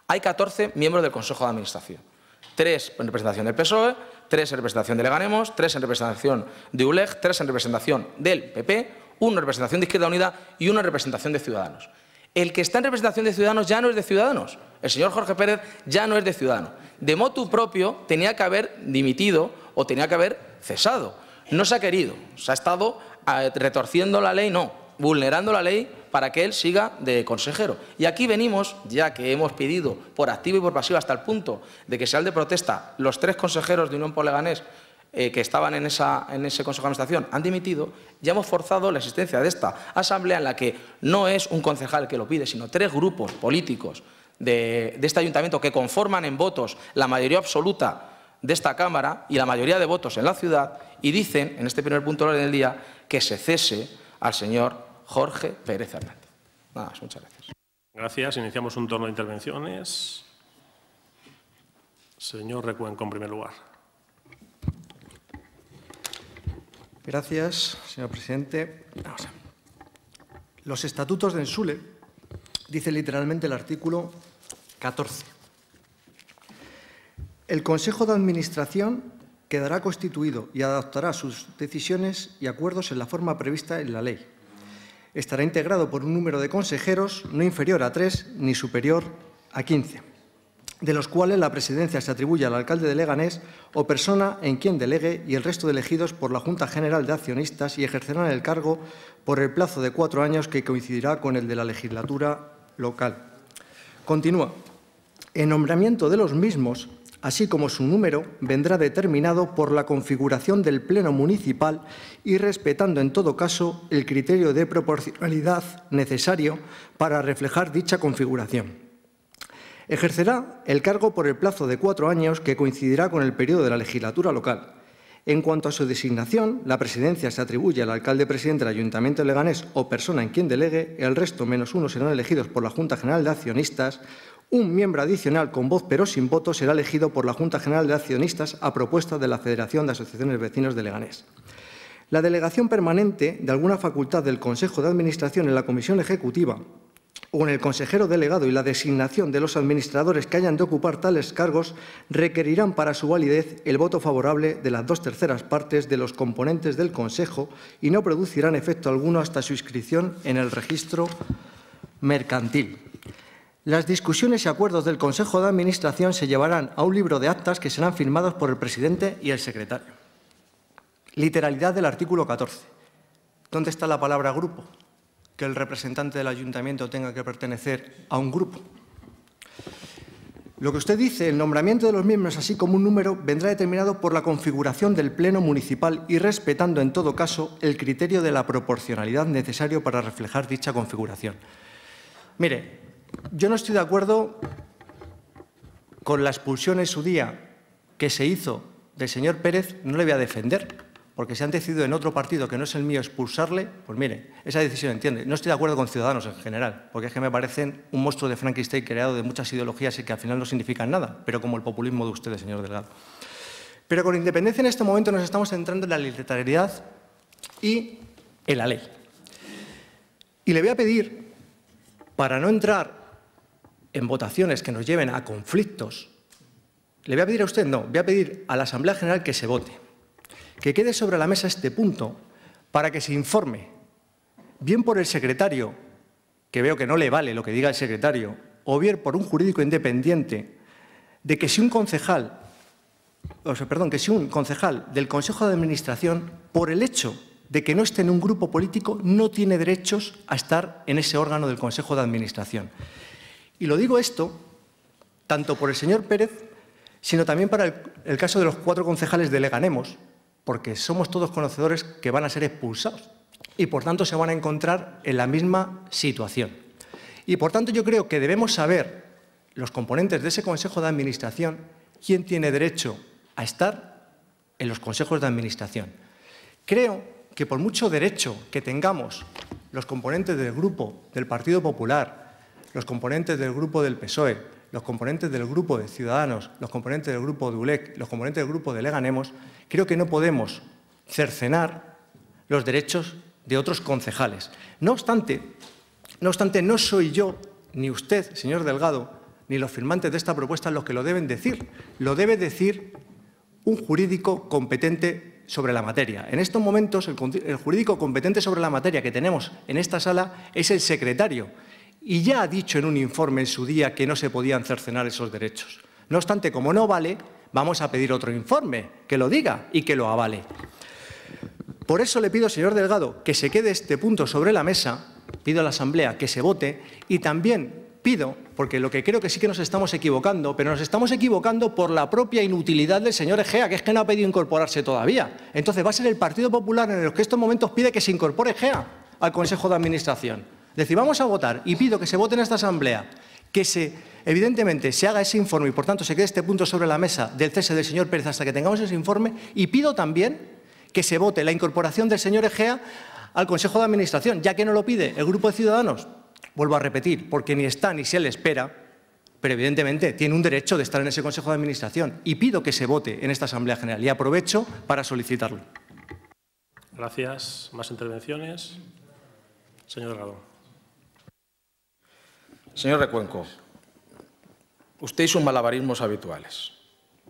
Hay 14 miembros del Consejo de Administración, tres en representación del PSOE tres en representación de Leganemos, tres en representación de ULEG, tres en representación del PP, uno en representación de Izquierda Unida y uno en representación de Ciudadanos. El que está en representación de Ciudadanos ya no es de Ciudadanos. El señor Jorge Pérez ya no es de Ciudadanos. De motu propio tenía que haber dimitido o tenía que haber cesado. No se ha querido, se ha estado eh, retorciendo la ley, no, vulnerando la ley para que él siga de consejero. Y aquí venimos, ya que hemos pedido por activo y por pasivo hasta el punto de que sean de protesta los tres consejeros de Unión Poleganés eh, que estaban en, esa, en ese Consejo de Administración han dimitido, ya hemos forzado la existencia de esta asamblea en la que no es un concejal que lo pide, sino tres grupos políticos de, de este ayuntamiento que conforman en votos la mayoría absoluta de esta Cámara y la mayoría de votos en la ciudad y dicen, en este primer punto del día, que se cese al señor Jorge Pérez Hernández. Nada muchas gracias. Gracias. Iniciamos un turno de intervenciones. Señor Recuenco, en primer lugar. Gracias, señor presidente. Los estatutos de Ensule, dice literalmente el artículo 14. El Consejo de Administración quedará constituido y adoptará sus decisiones y acuerdos en la forma prevista en la ley, estará integrado por un número de consejeros no inferior a tres ni superior a quince, de los cuales la presidencia se atribuye al alcalde de Leganés o persona en quien delegue y el resto de elegidos por la Junta General de Accionistas y ejercerán el cargo por el plazo de cuatro años que coincidirá con el de la legislatura local. Continúa. En nombramiento de los mismos así como su número, vendrá determinado por la configuración del Pleno Municipal y respetando en todo caso el criterio de proporcionalidad necesario para reflejar dicha configuración. Ejercerá el cargo por el plazo de cuatro años que coincidirá con el periodo de la legislatura local en cuanto a su designación, la presidencia se atribuye al alcalde presidente del Ayuntamiento de Leganés o persona en quien delegue, el resto menos uno serán elegidos por la Junta General de Accionistas, un miembro adicional con voz pero sin voto será elegido por la Junta General de Accionistas a propuesta de la Federación de Asociaciones Vecinos de Leganés. La delegación permanente de alguna facultad del Consejo de Administración en la Comisión Ejecutiva o en el consejero delegado y la designación de los administradores que hayan de ocupar tales cargos requerirán para su validez el voto favorable de las dos terceras partes de los componentes del Consejo y no producirán efecto alguno hasta su inscripción en el registro mercantil. Las discusiones y acuerdos del Consejo de Administración se llevarán a un libro de actas que serán firmados por el presidente y el secretario. Literalidad del artículo 14. ¿Dónde está la palabra grupo? que el representante del ayuntamiento tenga que pertenecer a un grupo. Lo que usted dice, el nombramiento de los miembros, así como un número, vendrá determinado por la configuración del Pleno Municipal y respetando, en todo caso, el criterio de la proporcionalidad necesario para reflejar dicha configuración. Mire, yo no estoy de acuerdo con la expulsión en su día que se hizo del señor Pérez, no le voy a defender, porque se han decidido en otro partido que no es el mío expulsarle, pues mire, esa decisión entiende. No estoy de acuerdo con Ciudadanos en general, porque es que me parecen un monstruo de Frankenstein creado de muchas ideologías y que al final no significan nada, pero como el populismo de ustedes, señor Delgado. Pero con independencia en este momento nos estamos centrando en la literariedad y en la ley. Y le voy a pedir, para no entrar en votaciones que nos lleven a conflictos, le voy a pedir a usted, no, voy a pedir a la Asamblea General que se vote que quede sobre la mesa este punto para que se informe, bien por el secretario, que veo que no le vale lo que diga el secretario, o bien por un jurídico independiente, de que si un concejal, o perdón, que si un concejal del Consejo de Administración, por el hecho de que no esté en un grupo político, no tiene derechos a estar en ese órgano del Consejo de Administración. Y lo digo esto tanto por el señor Pérez, sino también para el, el caso de los cuatro concejales de Leganemos, porque somos todos conocedores que van a ser expulsados y por tanto se van a encontrar en la misma situación. Y por tanto yo creo que debemos saber, los componentes de ese Consejo de Administración, quién tiene derecho a estar en los consejos de Administración. Creo que por mucho derecho que tengamos los componentes del grupo del Partido Popular, los componentes del grupo del PSOE, los componentes del grupo de Ciudadanos, los componentes del grupo de ULEC, los componentes del grupo de Leganemos, creo que no podemos cercenar los derechos de otros concejales. No obstante, no obstante, no soy yo, ni usted, señor Delgado, ni los firmantes de esta propuesta los que lo deben decir. Lo debe decir un jurídico competente sobre la materia. En estos momentos, el, el jurídico competente sobre la materia que tenemos en esta sala es el secretario. Y ya ha dicho en un informe en su día que no se podían cercenar esos derechos. No obstante, como no vale, vamos a pedir otro informe que lo diga y que lo avale. Por eso le pido, señor Delgado, que se quede este punto sobre la mesa, pido a la Asamblea que se vote y también pido, porque lo que creo que sí que nos estamos equivocando, pero nos estamos equivocando por la propia inutilidad del señor Egea, que es que no ha pedido incorporarse todavía. Entonces va a ser el Partido Popular en el que estos momentos pide que se incorpore Egea al Consejo de Administración. Es decir, vamos a votar y pido que se vote en esta Asamblea que se, evidentemente se haga ese informe y por tanto se quede este punto sobre la mesa del cese del señor Pérez hasta que tengamos ese informe y pido también que se vote la incorporación del señor Egea al Consejo de Administración, ya que no lo pide el Grupo de Ciudadanos. Vuelvo a repetir, porque ni está ni se le espera, pero evidentemente tiene un derecho de estar en ese Consejo de Administración y pido que se vote en esta Asamblea General y aprovecho para solicitarlo. Gracias. ¿Más intervenciones? Señor Delgado. Señor Recuenco, usted hizo sus malabarismos habituales.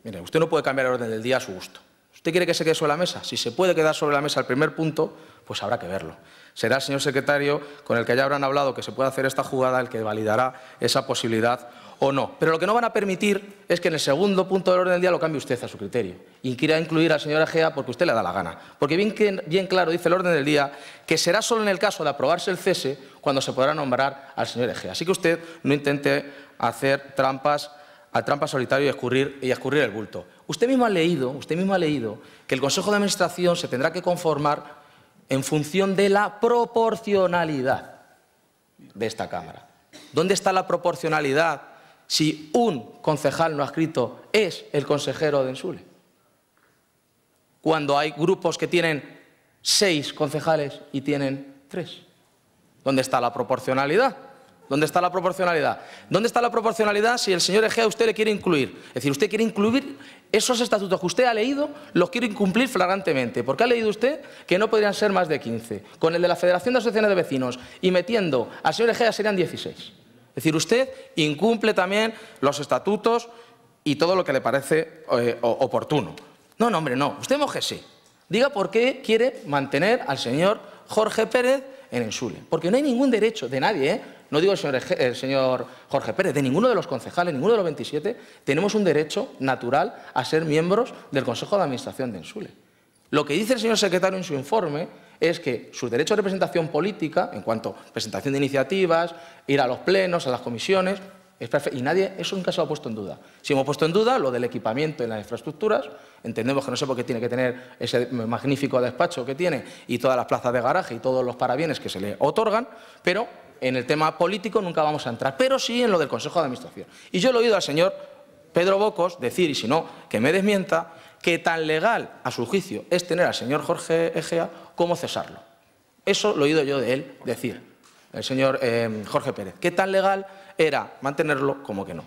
Mire, usted no puede cambiar el orden del día a su gusto. ¿Usted quiere que se quede sobre la mesa? Si se puede quedar sobre la mesa el primer punto, pues habrá que verlo. Será el señor secretario con el que ya habrán hablado que se puede hacer esta jugada el que validará esa posibilidad no. Pero lo que no van a permitir es que en el segundo punto del orden del día lo cambie usted a su criterio y quiera incluir al señor Egea porque usted le da la gana. Porque bien, bien claro dice el orden del día que será solo en el caso de aprobarse el cese cuando se podrá nombrar al señor Egea. Así que usted no intente hacer trampas a trampa solitario y escurrir, y escurrir el bulto. Usted mismo ha leído, usted mismo ha leído que el Consejo de Administración se tendrá que conformar en función de la proporcionalidad de esta Cámara. ¿Dónde está la proporcionalidad si un concejal no ha escrito, es el consejero de Ensule. Cuando hay grupos que tienen seis concejales y tienen tres. ¿Dónde está la proporcionalidad? ¿Dónde está la proporcionalidad? ¿Dónde está la proporcionalidad si el señor Egea usted le quiere incluir? Es decir, usted quiere incluir esos estatutos que usted ha leído, los quiere incumplir flagrantemente, porque ha leído usted que no podrían ser más de 15. Con el de la Federación de Asociaciones de Vecinos y metiendo al señor Egea serían 16. Es decir, usted incumple también los estatutos y todo lo que le parece eh, oportuno. No, no, hombre, no. Usted mojese. Diga por qué quiere mantener al señor Jorge Pérez en el Porque no hay ningún derecho de nadie, ¿eh? no digo el señor, Jorge Pérez, de ninguno de los concejales, ninguno de los 27, tenemos un derecho natural a ser miembros del Consejo de Administración de Ensule. Lo que dice el señor secretario en su informe es que su derecho de representación política, en cuanto a presentación de iniciativas, ir a los plenos, a las comisiones, Y nadie, eso nunca se lo ha puesto en duda. Si hemos puesto en duda lo del equipamiento en las infraestructuras, entendemos que no sé por qué tiene que tener ese magnífico despacho que tiene y todas las plazas de garaje y todos los parabienes que se le otorgan, pero en el tema político nunca vamos a entrar, pero sí en lo del Consejo de Administración. Y yo lo he oído al señor Pedro Bocos decir, y si no, que me desmienta, que tan legal a su juicio es tener al señor Jorge Egea cómo cesarlo. Eso lo he oído yo de él decir, el señor eh, Jorge Pérez. ¿Qué tan legal era mantenerlo como que no?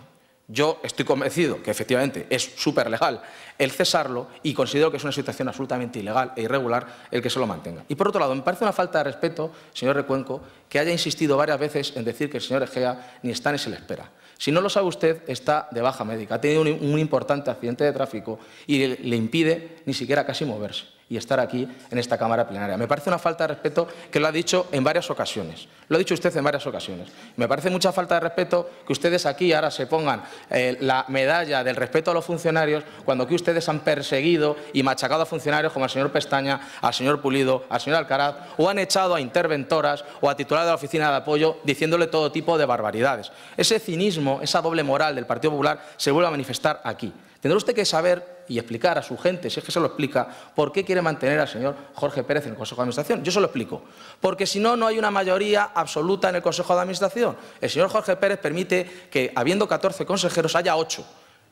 Yo estoy convencido que efectivamente es súper legal el cesarlo y considero que es una situación absolutamente ilegal e irregular el que se lo mantenga. Y por otro lado, me parece una falta de respeto, señor Recuenco, que haya insistido varias veces en decir que el señor Egea ni está ni se le espera. Si no lo sabe usted, está de baja médica, ha tenido un, importante accidente de tráfico y le impide ni siquiera casi moverse y estar aquí en esta Cámara plenaria. Me parece una falta de respeto que lo ha dicho en varias ocasiones. Lo ha dicho usted en varias ocasiones. Me parece mucha falta de respeto que ustedes aquí ahora se pongan eh, la medalla del respeto a los funcionarios cuando aquí ustedes han perseguido y machacado a funcionarios como al señor Pestaña, al señor Pulido, al señor Alcaraz o han echado a interventoras o a titulares de la oficina de apoyo diciéndole todo tipo de barbaridades. Ese cinismo, esa doble moral del Partido Popular se vuelve a manifestar aquí. Tendrá usted que saber y explicar a su gente, si es que se lo explica, por qué quiere mantener al señor Jorge Pérez en el Consejo de Administración. Yo se lo explico. Porque si no, no hay una mayoría absoluta en el Consejo de Administración. El señor Jorge Pérez permite que, habiendo 14 consejeros, haya 8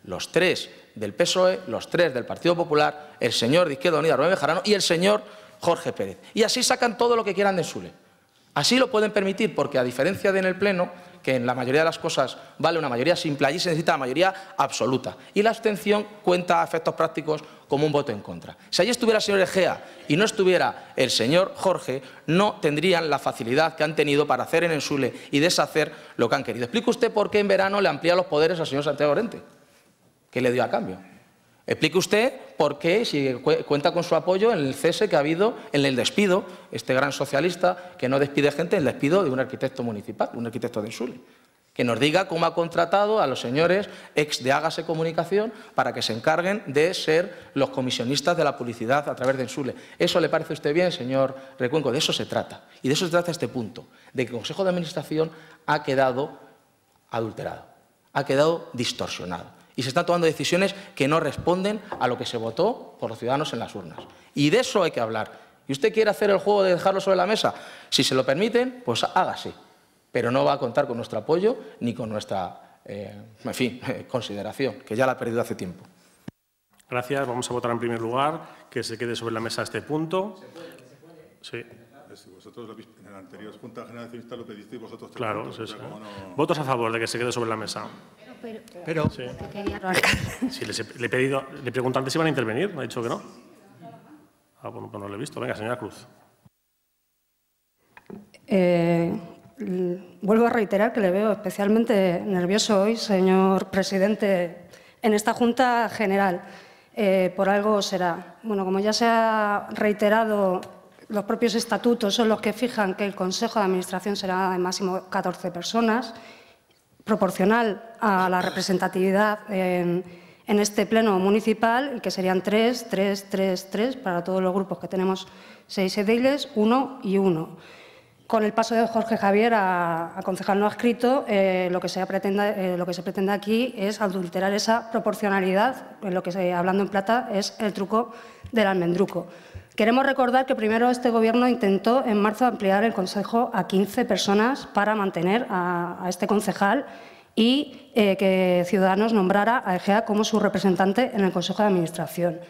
los tres del PSOE, los tres del Partido Popular, el señor de Izquierda Unida, Rubén Bejarano, y el señor Jorge Pérez. Y así sacan todo lo que quieran de Sule. Así lo pueden permitir, porque a diferencia de en el Pleno, que en la mayoría de las cosas vale una mayoría simple, allí se necesita la mayoría absoluta. Y la abstención cuenta a efectos prácticos como un voto en contra. Si allí estuviera el señor Egea y no estuviera el señor Jorge, no tendrían la facilidad que han tenido para hacer en el y deshacer lo que han querido. Explique usted por qué en verano le amplía los poderes al señor Santiago Orente. ¿Qué le dio a cambio? Explique usted por qué, si cuenta con su apoyo en el cese que ha habido en el despido, este gran socialista que no despide gente, el despido de un arquitecto municipal, un arquitecto de SULE. Que nos diga cómo ha contratado a los señores ex de Hágase Comunicación para que se encarguen de ser los comisionistas de la publicidad a través de Ensule. ¿Eso le parece a usted bien, señor Recuenco? De eso se trata. Y de eso se trata este punto, de que el Consejo de Administración ha quedado adulterado, ha quedado distorsionado y se están tomando decisiones que no responden a lo que se votó por los ciudadanos en las urnas. Y de eso hay que hablar. ¿Y usted quiere hacer el juego de dejarlo sobre la mesa? Si se lo permiten, pues hágase. Pero no va a contar con nuestro apoyo ni con nuestra, eh, fin, consideración, que ya la ha perdido hace tiempo. Gracias. Vamos a votar en primer lugar que se quede sobre la mesa este punto. ¿Se puede? ¿Se puede? Sí. en la anterior Junta General lo pedisteis vosotros. Claro, Votos a favor de que se quede sobre la mesa pero, sí. le, he pedido, le he preguntado antes si van a intervenir, me ha dicho que no. Ah, bueno, pues no lo he visto. Venga, señora Cruz. Eh, vuelvo a reiterar que le veo especialmente nervioso hoy, señor presidente, en esta Junta General. Eh, por algo será. Bueno, como ya se ha reiterado, los propios estatutos son los que fijan que el Consejo de Administración será de máximo 14 personas proporcional a la representatividad en, este pleno municipal, que serían tres, tres, tres, tres, para todos los grupos que tenemos seis ediles, uno y uno. Con el paso de Jorge Javier a, concejal no adscrito, eh, eh, lo, que se pretende aquí es adulterar esa proporcionalidad, en lo que hablando en plata es el truco del almendruco. Queremos recordar que primero este Gobierno intentó en marzo ampliar el Consejo a 15 personas para mantener a, este concejal y eh, que Ciudadanos nombrara a EGEA como su representante en el Consejo de Administración,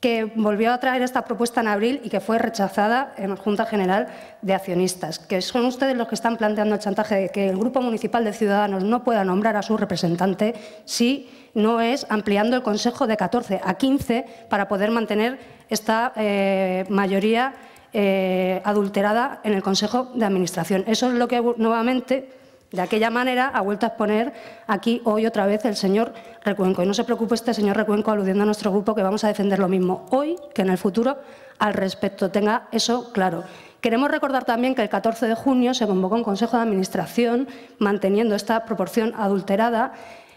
que volvió a traer esta propuesta en abril y que fue rechazada en la Junta General de Accionistas, que son ustedes los que están planteando el chantaje de que el Grupo Municipal de Ciudadanos no pueda nombrar a su representante si no es ampliando el Consejo de 14 a 15 para poder mantener esta eh, mayoría eh, adulterada en el Consejo de Administración. Eso es lo que nuevamente de aquella manera ha vuelto a exponer aquí hoy otra vez el señor Recuenco. Y no se preocupe este señor Recuenco aludiendo a nuestro grupo que vamos a defender lo mismo hoy que en el futuro al respecto. Tenga eso claro. Queremos recordar también que el 14 de junio se convocó un Consejo de Administración manteniendo esta proporción adulterada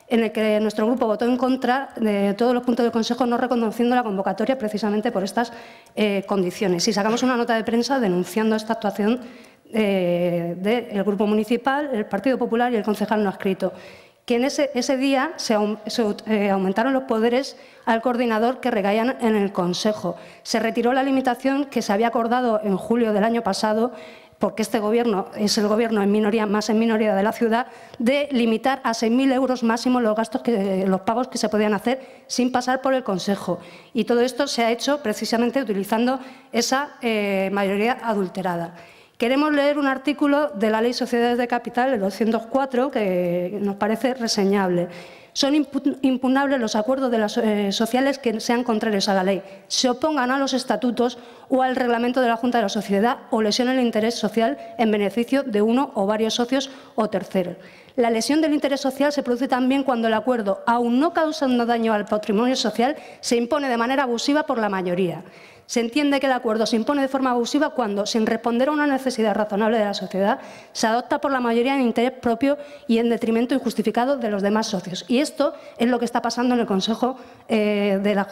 en el que nuestro grupo votó en contra de todos los puntos del Consejo, no reconociendo la convocatoria precisamente por estas eh, condiciones. Y sacamos una nota de prensa denunciando esta actuación eh, del Grupo Municipal, el Partido Popular y el concejal no escrito que en ese, día se, eh, aumentaron los poderes al coordinador que recaían en el Consejo. Se retiró la limitación que se había acordado en julio del año pasado porque este gobierno es el gobierno en minoría más en minoría de la ciudad, de limitar a 6.000 euros máximo los gastos, que, los pagos que se podían hacer sin pasar por el Consejo. Y todo esto se ha hecho precisamente utilizando esa eh, mayoría adulterada. Queremos leer un artículo de la Ley Sociedades de Capital, el 204, que nos parece reseñable. Son impugnables los acuerdos de las, eh, sociales que sean contrarios a la ley, se opongan a los estatutos o al reglamento de la Junta de la Sociedad o lesionen el interés social en beneficio de uno o varios socios o terceros. La lesión del interés social se produce también cuando el acuerdo, aun no causando daño al patrimonio social, se impone de manera abusiva por la mayoría se entiende que el acuerdo se impone de forma abusiva cuando, sin responder a una necesidad razonable de la sociedad, se adopta por la mayoría en interés propio y en detrimento injustificado de los demás socios. Y esto es lo que está pasando en el Consejo, eh, de, la,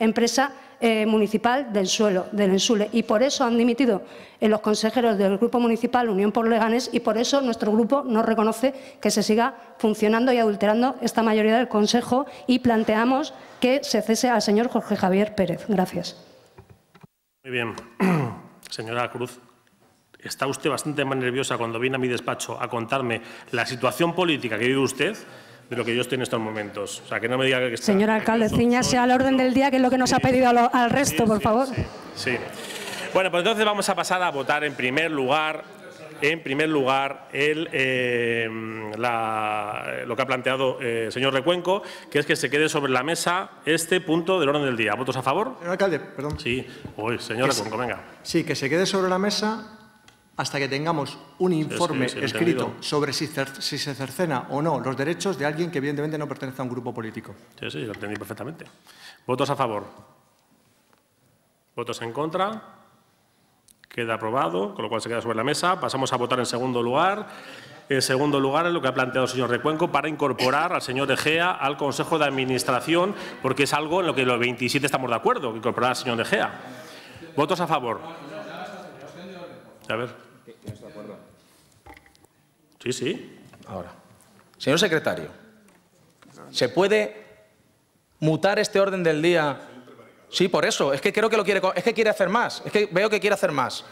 Empresa eh, Municipal del Suelo, del Ensule. Y por eso han dimitido eh, los consejeros del Grupo Municipal Unión por Leganes y por eso nuestro grupo no reconoce que se siga funcionando y adulterando esta mayoría del Consejo y planteamos que se cese al señor Jorge Javier Pérez. Gracias. Muy bien. Señora Cruz, está usted bastante más nerviosa cuando viene a mi despacho a contarme la situación política que vive usted de lo que yo estoy en estos momentos. O sea, que no me diga que está... Señor alcalde, sea al orden del día, que es lo que nos ha pedido al resto, por favor. sí. Bueno, pues entonces vamos a pasar a votar en primer lugar en primer lugar, el, eh, lo que ha planteado el eh, señor Recuenco, que es que se quede sobre la mesa este punto del orden del día. ¿Votos a favor? Señor alcalde, perdón. Sí, señor Recuenco, venga. Sí, que se quede sobre la mesa hasta que tengamos un informe escrito sobre si, si se cercena o no los derechos de alguien que evidentemente no pertenece a un grupo político. Sí, sí, lo entendí perfectamente. ¿Votos a favor? ¿Votos en contra? Queda aprobado, con lo cual se queda sobre la mesa. Pasamos a votar en segundo lugar. En segundo lugar, es lo que ha planteado el señor Recuenco para incorporar al señor Egea al Consejo de Administración, porque es algo en lo que los 27 estamos de acuerdo, incorporar al señor Egea. ¿Votos a favor? A ver. Sí, sí. Ahora. Señor secretario, ¿se puede mutar este orden del día Sí, por eso. Es que creo que lo quiere, es que quiere hacer más. Es que veo que quiere hacer más.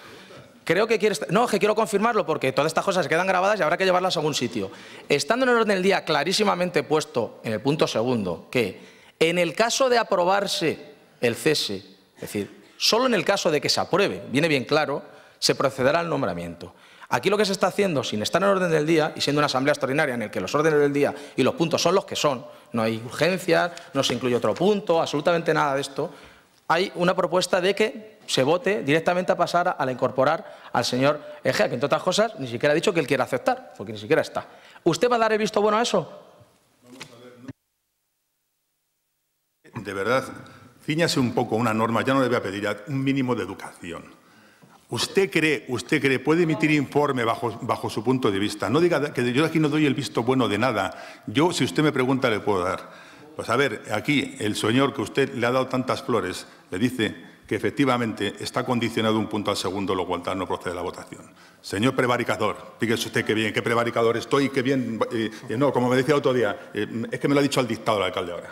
Creo que quiere... No, es que quiero confirmarlo porque todas estas cosas se quedan grabadas y habrá que llevarlas a algún sitio. Estando en el orden del día clarísimamente puesto en el punto segundo que en el caso de aprobarse el cese, es decir, solo en el caso de que se apruebe, viene bien claro, se procederá al nombramiento. Aquí lo que se está haciendo, sin estar en el orden del día y siendo una asamblea extraordinaria en el que los órdenes del día y los puntos son los que son, no hay urgencias, no se incluye otro punto, absolutamente nada de esto, hay una propuesta de que se vote directamente a pasar a, incorporar al señor Egea, que entre otras cosas ni siquiera ha dicho que él quiera aceptar, porque ni siquiera está. ¿Usted va a dar el visto bueno a eso? De verdad, ciñase un poco una norma, ya no le voy a pedir un mínimo de educación. Usted cree, usted cree, puede emitir informe bajo, su punto de vista. No diga que yo aquí no doy el visto bueno de nada. Yo, si usted me pregunta, le puedo dar. Pues a ver, aquí el señor que usted le ha dado tantas flores le dice que efectivamente está condicionado un punto al segundo, lo cual no procede a la votación. Señor prevaricador, fíjese usted qué bien, qué prevaricador estoy, qué bien. Eh, eh, no, como me decía otro día, eh, es que me lo ha dicho el dictador, el alcalde ahora.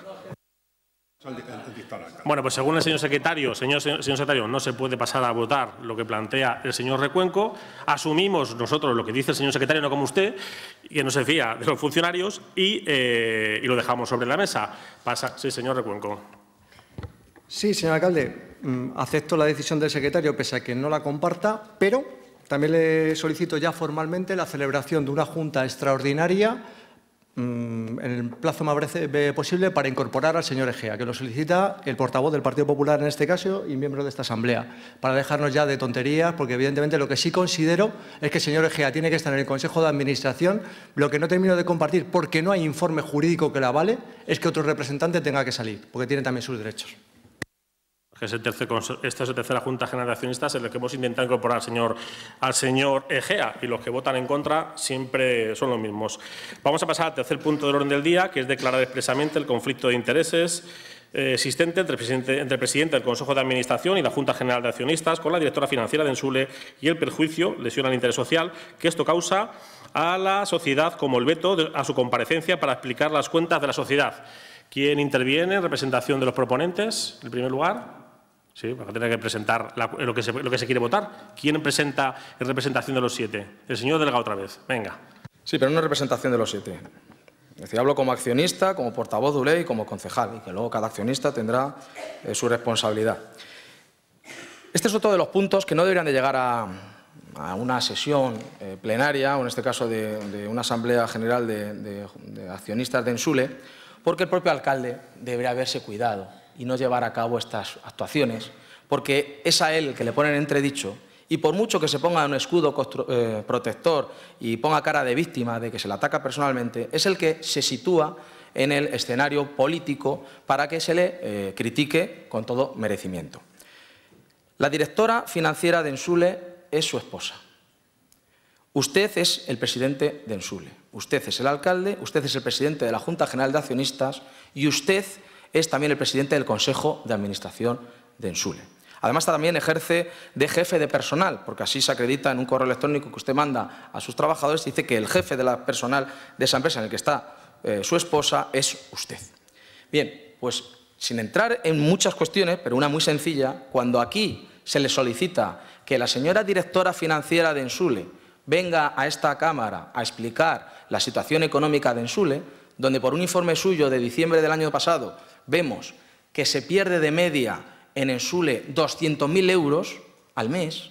Bueno, pues según el señor secretario, señor, secretario, no se puede pasar a votar lo que plantea el señor Recuenco. Asumimos nosotros lo que dice el señor secretario, no como usted, que no se fía de los funcionarios y, eh, y lo dejamos sobre la mesa. Pasa, sí, señor Recuenco. Sí, señor alcalde, mm, acepto la decisión del secretario, pese a que no la comparta, pero también le solicito ya formalmente la celebración de una junta extraordinaria Mm, en el plazo más breve posible para incorporar al señor Egea, que lo solicita el portavoz del Partido Popular en este caso y miembro de esta Asamblea, para dejarnos ya de tonterías, porque evidentemente lo que sí considero es que el señor Egea tiene que estar en el Consejo de Administración. Lo que no termino de compartir, porque no hay informe jurídico que la vale, es que otro representante tenga que salir, porque tiene también sus derechos esta es la tercera Junta General de Accionistas en la que hemos intentado incorporar al señor, al Egea, y los que votan en contra siempre son los mismos. Vamos a pasar al tercer punto del orden del día, que es declarar expresamente el conflicto de intereses eh, existente entre el, presidente, entre presidente, del Consejo de Administración y la Junta General de Accionistas con la directora financiera de Ensule y el perjuicio, lesión al interés social, que esto causa a la sociedad como el veto a su comparecencia para explicar las cuentas de la sociedad. ¿Quién interviene en representación de los proponentes, en primer lugar? ¿sí? tener que presentar lo, que se, quiere votar. ¿Quién presenta en representación de los siete? El señor delega otra vez. Venga. Sí, pero no en representación de los siete. Es hablo como accionista, como portavoz de ley y como concejal, y que luego cada accionista tendrá eh, su responsabilidad. Este es otro de los puntos que no deberían de llegar a, una sesión eh, plenaria, o en este caso de, una asamblea general de, accionistas de Ensule, porque el propio alcalde debería haberse cuidado y no llevar a cabo estas actuaciones, porque es a él que le ponen entredicho y por mucho que se ponga un escudo eh, protector y ponga cara de víctima de que se le ataca personalmente, es el que se sitúa en el escenario político para que se le eh, critique con todo merecimiento. La directora financiera de Ensule es su esposa. Usted es el presidente de Ensule, usted es el alcalde, usted es el presidente de la Junta General de Accionistas y usted es también el presidente del Consejo de Administración de Ensule. Además, también ejerce de jefe de personal, porque así se acredita en un correo electrónico que usted manda a sus trabajadores y dice que el jefe de la personal de esa empresa en el que está eh, su esposa es usted. Bien, pues sin entrar en muchas cuestiones, pero una muy sencilla, cuando aquí se le solicita que la señora directora financiera de Ensule venga a esta Cámara a explicar la situación económica de Ensule, donde por un informe suyo de diciembre del año pasado vemos que se pierde de media en Ensule 200.000 euros al mes,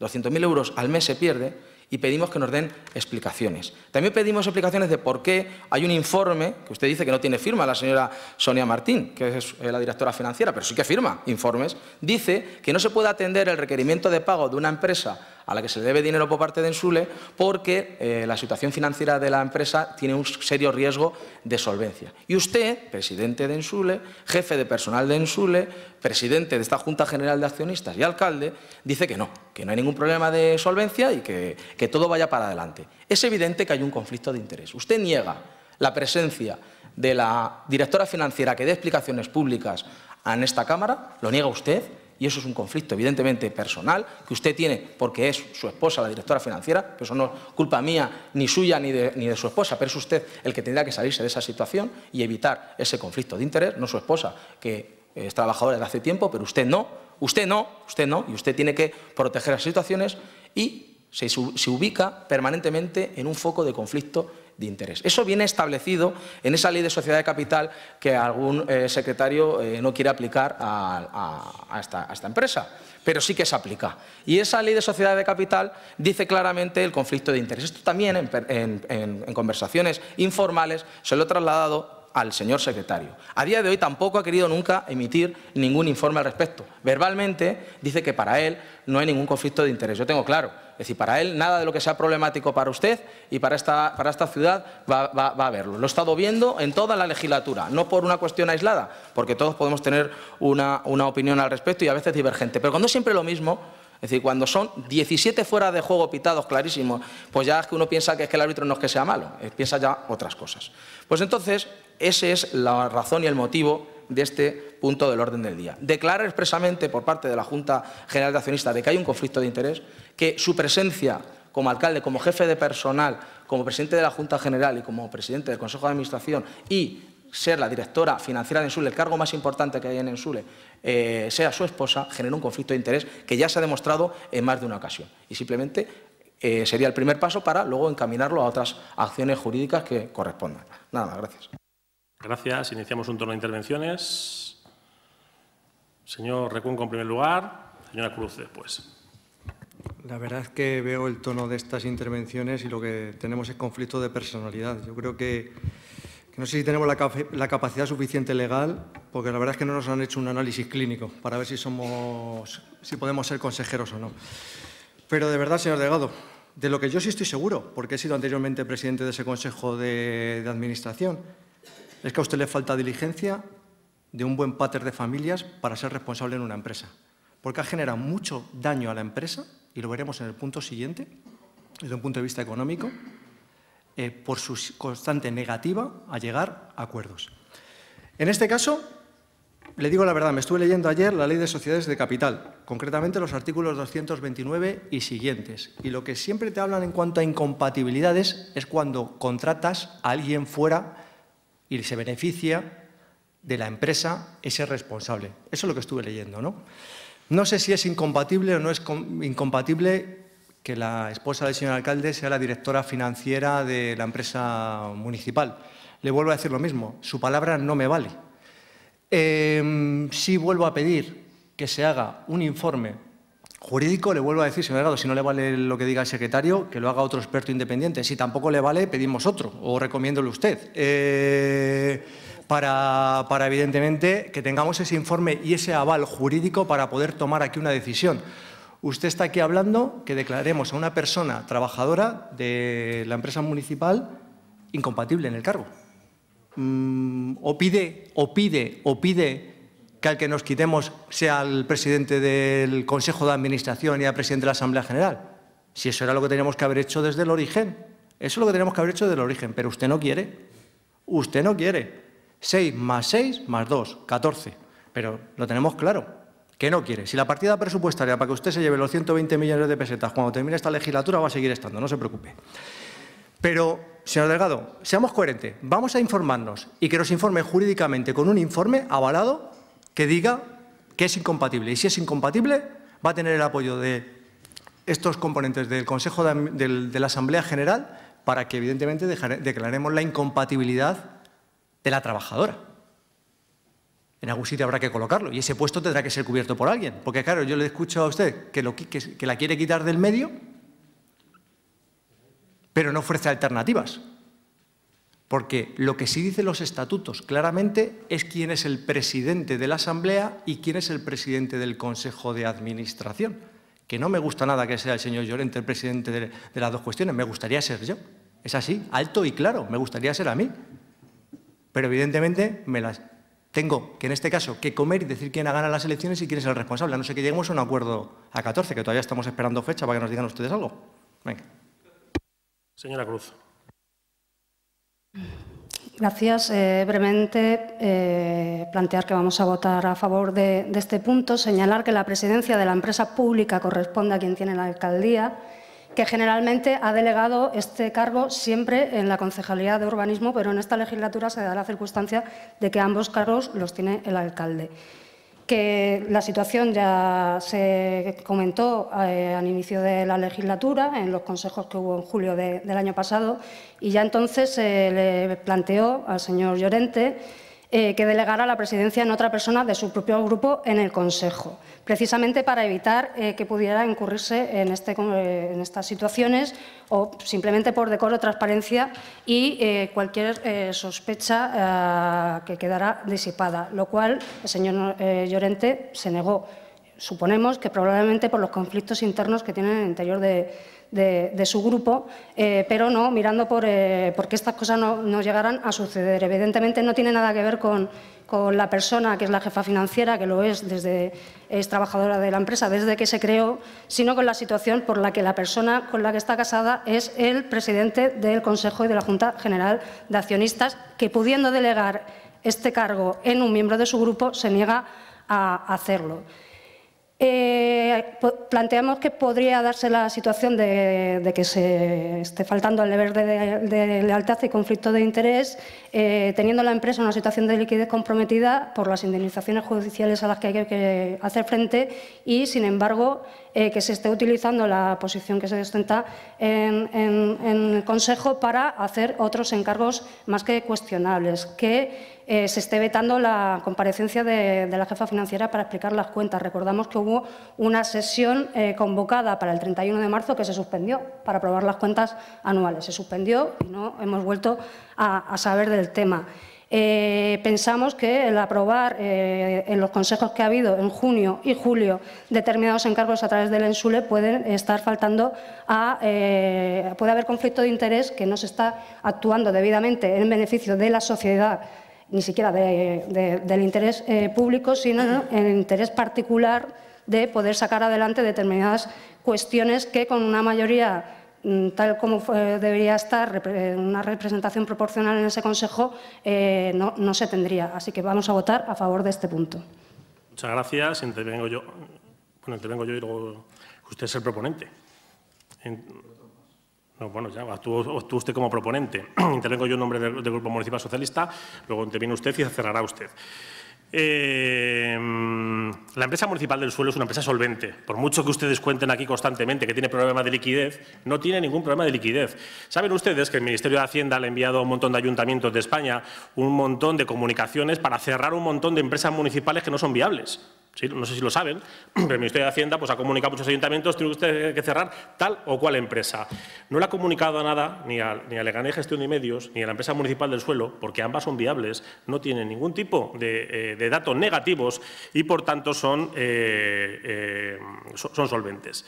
200.000 euros al mes se pierde, y pedimos que nos den explicaciones. También pedimos explicaciones de por qué hay un informe, que usted dice que no tiene firma la señora Sonia Martín, que es eh, la directora financiera, pero sí que firma informes, dice que no se puede atender el requerimiento de pago de una empresa a la que se le debe dinero por parte de Ensule, porque eh, la situación financiera de la empresa tiene un serio riesgo de solvencia. Y usted, presidente de Ensule, jefe de personal de Ensule, presidente de esta Junta General de Accionistas y alcalde, dice que no, que no hay ningún problema de solvencia y que, que todo vaya para adelante. Es evidente que hay un conflicto de interés. Usted niega la presencia de la directora financiera que dé explicaciones públicas en esta Cámara, lo niega usted, y eso es un conflicto evidentemente personal que usted tiene porque es su esposa la directora financiera, pero eso no es culpa mía, ni suya, ni de, ni de su esposa, pero es usted el que tendrá que salirse de esa situación y evitar ese conflicto de interés, no su esposa, que es trabajadora desde hace tiempo, pero usted no, usted no, usted no, y usted tiene que proteger las situaciones y se ubica permanentemente en un foco de conflicto interés. Eso viene establecido en esa ley de sociedad de capital que algún eh, secretario eh, no quiere aplicar a, esta, empresa, pero sí que se aplica. Y esa ley de sociedad de capital dice claramente el conflicto de interés. Esto también en, en conversaciones informales se lo he trasladado al señor secretario. A día de hoy tampoco ha querido nunca emitir ningún informe al respecto. Verbalmente dice que para él no hay ningún conflicto de interés. Yo tengo claro es decir, para él nada de lo que sea problemático para usted y para esta, para esta ciudad va, a haberlo. Lo he estado viendo en toda la legislatura, no por una cuestión aislada, porque todos podemos tener una, opinión al respecto y a veces divergente. Pero cuando es siempre lo mismo, es decir, cuando son 17 fuera de juego pitados clarísimo, pues ya es que uno piensa que es que el árbitro no es que sea malo, eh, piensa ya otras cosas. Pues entonces, esa es la razón y el motivo de este punto del orden del día. Declarar expresamente por parte de la Junta General de Accionistas de que hay un conflicto de interés que su presencia como alcalde, como jefe de personal, como presidente de la Junta General y como presidente del Consejo de Administración y ser la directora financiera de Ensule, el cargo más importante que hay en Ensule, eh, sea su esposa, genera un conflicto de interés que ya se ha demostrado en más de una ocasión. Y simplemente eh, sería el primer paso para luego encaminarlo a otras acciones jurídicas que correspondan. Nada más, gracias. Gracias. Iniciamos un turno de intervenciones. Señor Recuenco en primer lugar, señora Cruz después. La verdad es que veo el tono de estas intervenciones y lo que tenemos es conflicto de personalidad. Yo creo que, no sé si tenemos la, capacidad suficiente legal, porque la verdad es que no nos han hecho un análisis clínico para ver si, somos, si podemos ser consejeros o no. Pero de verdad, señor Delgado, de lo que yo sí estoy seguro, porque he sido anteriormente presidente de ese Consejo de, de Administración, es que a usted le falta diligencia de un buen pater de familias para ser responsable en una empresa. Porque ha generado mucho daño a la empresa y lo veremos en el punto siguiente, desde un punto de vista económico, eh, por su constante negativa a llegar a acuerdos. En este caso, le digo la verdad, me estuve leyendo ayer la Ley de Sociedades de Capital, concretamente los artículos 229 y siguientes. Y lo que siempre te hablan en cuanto a incompatibilidades es cuando contratas a alguien fuera y se beneficia de la empresa ese responsable. Eso es lo que estuve leyendo, ¿no? No sé si es incompatible o no es incompatible que la esposa del señor alcalde sea la directora financiera de la empresa municipal. Le vuelvo a decir lo mismo, su palabra no me vale. Em, si vuelvo a pedir que se haga un informe jurídico, le vuelvo a decir, señor Delgado, si no le vale lo que diga el secretario, que lo haga otro experto independiente. Si tampoco le vale, pedimos otro o recomiéndole usted. Eh, para, evidentemente, que tengamos ese informe y ese aval jurídico para poder tomar aquí una decisión. Usted está aquí hablando que declaremos a una persona trabajadora de la empresa municipal incompatible en el cargo. Mm, o pide, o pide, o pide que al que nos quitemos sea el presidente del Consejo de Administración y el presidente de la Asamblea General. Si eso era lo que teníamos que haber hecho desde el origen. Eso es lo que teníamos que haber hecho desde el origen, pero usted no quiere. Usted no quiere. 6 más 6 más 2, 14. Pero lo tenemos claro, que no quiere. Si la partida presupuestaria para que usted se lleve los 120 millones de pesetas cuando termine esta legislatura va a seguir estando, no se preocupe. Pero, señor Delgado, seamos coherentes, vamos a informarnos y que nos informe jurídicamente con un informe avalado que diga que es incompatible. Y si es incompatible, va a tener el apoyo de estos componentes del Consejo de, de la Asamblea General para que, evidentemente, declaremos la incompatibilidad de la trabajadora. En algún sitio habrá que colocarlo y ese puesto tendrá que ser cubierto por alguien. Porque claro, yo le escucho a usted que, la quiere quitar del medio, pero no ofrece alternativas. Porque lo que sí dicen los estatutos claramente es quién es el presidente de la Asamblea y quién es el presidente del Consejo de Administración. Que no me gusta nada que sea el señor Llorente el presidente de las dos cuestiones, me gustaría ser yo. Es así, alto y claro, me gustaría ser a mí. Pero evidentemente me las tengo que, en este caso, que comer y decir quién ha ganado las elecciones y quién es el responsable. A no sé que lleguemos a un acuerdo a 14, que todavía estamos esperando fecha para que nos digan ustedes algo. Señora Cruz. Gracias. Eh, brevemente, eh, plantear que vamos a votar a favor de, este punto, señalar que la presidencia de la empresa pública corresponde a quien tiene la alcaldía que generalmente ha delegado este cargo siempre en la Concejalía de Urbanismo, pero en esta legislatura se da la circunstancia de que ambos cargos los tiene el alcalde. Que la situación ya se comentó eh, al inicio de la legislatura, en los consejos que hubo en julio del año pasado, y ya entonces se le planteó al señor Llorente eh, que delegara la presidencia en otra persona de su propio grupo en el Consejo, precisamente para evitar eh, que pudiera incurrirse este, eh, en, estas situaciones o simplemente por decoro, transparencia y cualquier sospecha que quedara disipada, lo cual el señor Llorente se negó. Suponemos que probablemente por los conflictos internos que tiene en el interior de, de, su grupo, eh, pero no mirando por, eh, qué estas cosas no, llegaran a suceder. Evidentemente no tiene nada que ver con, la persona que es la jefa financiera, que lo es desde es trabajadora de la empresa desde que se creó, sino con la situación por la que la persona con la que está casada es el presidente del Consejo y de la Junta General de Accionistas, que pudiendo delegar este cargo en un miembro de su grupo se niega a hacerlo. Eh, planteamos que podría darse la situación de, que se esté faltando al deber de, lealtad y conflicto de interés, eh, teniendo la empresa en una situación de liquidez comprometida por las indemnizaciones judiciales a las que hay que hacer frente y, sin embargo, eh, que se esté utilizando la posición que se ostenta en, en el Consejo para hacer otros encargos más que cuestionables, que eh, se esté vetando la comparecencia de, la jefa financiera para explicar las cuentas. Recordamos que hubo una sesión eh, convocada para el 31 de marzo que se suspendió para aprobar las cuentas anuales. Se suspendió y no hemos vuelto a, saber del tema. Eh, pensamos que el aprobar en los consejos que ha habido en junio y julio determinados encargos a través del ENSULE pueden estar faltando a. puede haber conflicto de interés que no se está actuando debidamente en beneficio de la sociedad ni siquiera del interés eh, público, sino en el interés particular de poder sacar adelante determinadas cuestiones que con una mayoría mm, tal como debería estar una representación proporcional en ese Consejo, eh, no, se tendría. Así que vamos a votar a favor de este punto. Muchas gracias. Intervengo yo. Bueno, yo y luego usted es el proponente. No, bueno, ya actúa usted como proponente. Intervengo yo en nombre del, Grupo Municipal Socialista, luego interviene usted y cerrará usted. Eh, la empresa municipal del suelo es una empresa solvente. Por mucho que ustedes cuenten aquí constantemente que tiene problemas de liquidez, no tiene ningún problema de liquidez. Saben ustedes que el Ministerio de Hacienda le ha enviado a un montón de ayuntamientos de España un montón de comunicaciones para cerrar un montón de empresas municipales que no son viables. No sé si lo saben, pero el Ministerio de Hacienda pues, ha comunicado a muchos ayuntamientos tiene usted que cerrar tal o cual empresa. No le ha comunicado a nada, ni a, ni a Leganés Gestión de Medios, ni a la empresa municipal del suelo, porque ambas son viables, no tienen ningún tipo de, eh, de datos negativos y, por tanto, son, eh, eh, son solventes.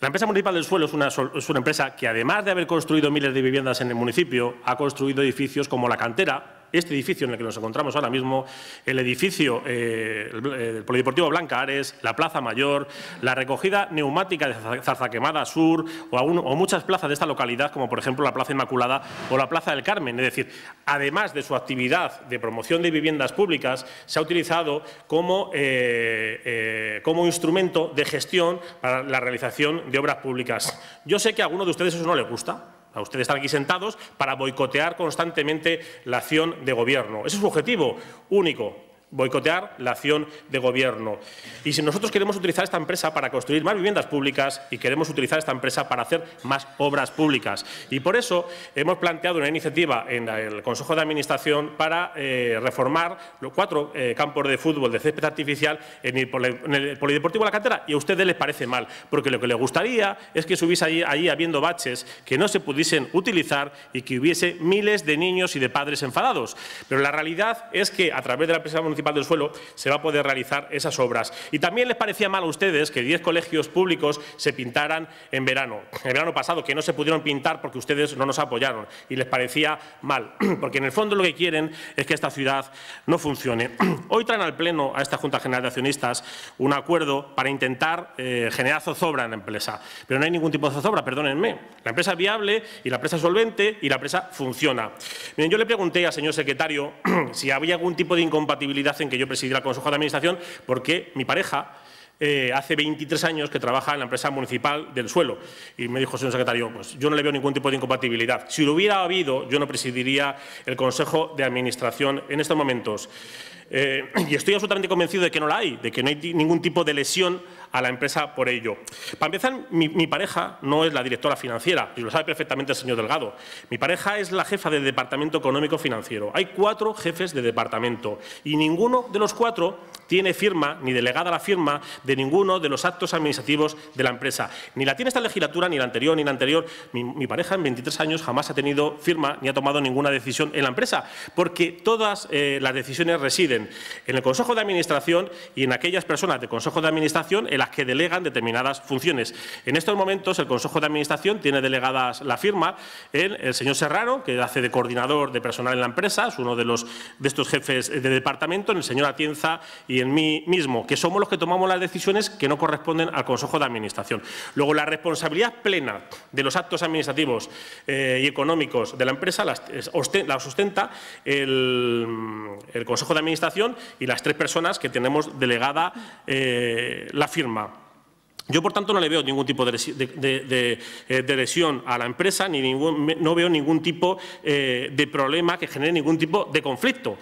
La empresa municipal del suelo es una, es una empresa que, además de haber construido miles de viviendas en el municipio, ha construido edificios como la cantera, este edificio en el que nos encontramos ahora mismo, el edificio del eh, Polideportivo Blanca Ares, la Plaza Mayor, la recogida neumática de Zarzaquemada Sur o, o muchas plazas de esta localidad, como por ejemplo la Plaza Inmaculada o la Plaza del Carmen. Es decir, además de su actividad de promoción de viviendas públicas, se ha utilizado como, eh, eh, como instrumento de gestión para la realización de obras públicas. Yo sé que a algunos de ustedes eso no le gusta, a ustedes están aquí sentados, para boicotear constantemente la acción de Gobierno. Ese es su objetivo único, boicotear la acción de gobierno. Y si nosotros queremos utilizar esta empresa para construir más viviendas públicas y queremos utilizar esta empresa para hacer más obras públicas. Y por eso hemos planteado una iniciativa en el Consejo de Administración para eh, reformar los cuatro eh, campos de fútbol de césped artificial en el, Polideportivo de La Cantera y a ustedes les parece mal, porque lo que les gustaría es que subiese allí, allí habiendo baches que no se pudiesen utilizar y que hubiese miles de niños y de padres enfadados. Pero la realidad es que a través de la empresa municipal del Suelo se va a poder realizar esas obras. Y también les parecía mal a ustedes que 10 colegios públicos se pintaran en verano, el verano pasado, que no se pudieron pintar porque ustedes no nos apoyaron y les parecía mal, porque en el fondo lo que quieren es que esta ciudad no funcione. Hoy traen al Pleno, a esta Junta General de Accionistas, un acuerdo para intentar eh, generar zozobra en la empresa, pero no hay ningún tipo de zozobra, perdónenme. La empresa es viable y la empresa es solvente y la empresa funciona. Miren, yo le pregunté al señor secretario si había algún tipo de incompatibilidad que yo presidiera el Consejo de Administración porque mi pareja eh, hace 23 años que trabaja en la empresa municipal del suelo. Y me dijo, señor secretario, pues yo no le veo ningún tipo de incompatibilidad. Si lo hubiera habido, yo no presidiría el Consejo de Administración en estos momentos. Eh, y estoy absolutamente convencido de que no la hay, de que no hay ningún tipo de lesión a la empresa por ello. Para empezar, mi, pareja no es la directora financiera, y lo sabe perfectamente el señor Delgado. Mi pareja es la jefa del Departamento Económico Financiero. Hay cuatro jefes de departamento y ninguno de los cuatro tiene firma ni delegada la firma de ninguno de los actos administrativos de la empresa. Ni la tiene esta legislatura, ni la anterior, ni la anterior. Mi, pareja en 23 años jamás ha tenido firma ni ha tomado ninguna decisión en la empresa, porque todas eh, las decisiones residen en el Consejo de Administración y en aquellas personas del Consejo de Administración, que delegan determinadas funciones. En estos momentos, el Consejo de Administración tiene delegadas la firma en el señor Serrano, que hace de coordinador de personal en la empresa, es uno de, los, de estos jefes de departamento, en el señor Atienza y en mí mismo, que somos los que tomamos las decisiones que no corresponden al Consejo de Administración. Luego, la responsabilidad plena de los actos administrativos eh, y económicos de la empresa la sustenta el, Consejo de Administración y las tres personas que tenemos delegada eh, la firma yo, por tanto, no le veo ningún tipo de, eh, lesión a la empresa, ni no veo ningún tipo eh, de problema que genere ningún tipo de conflicto.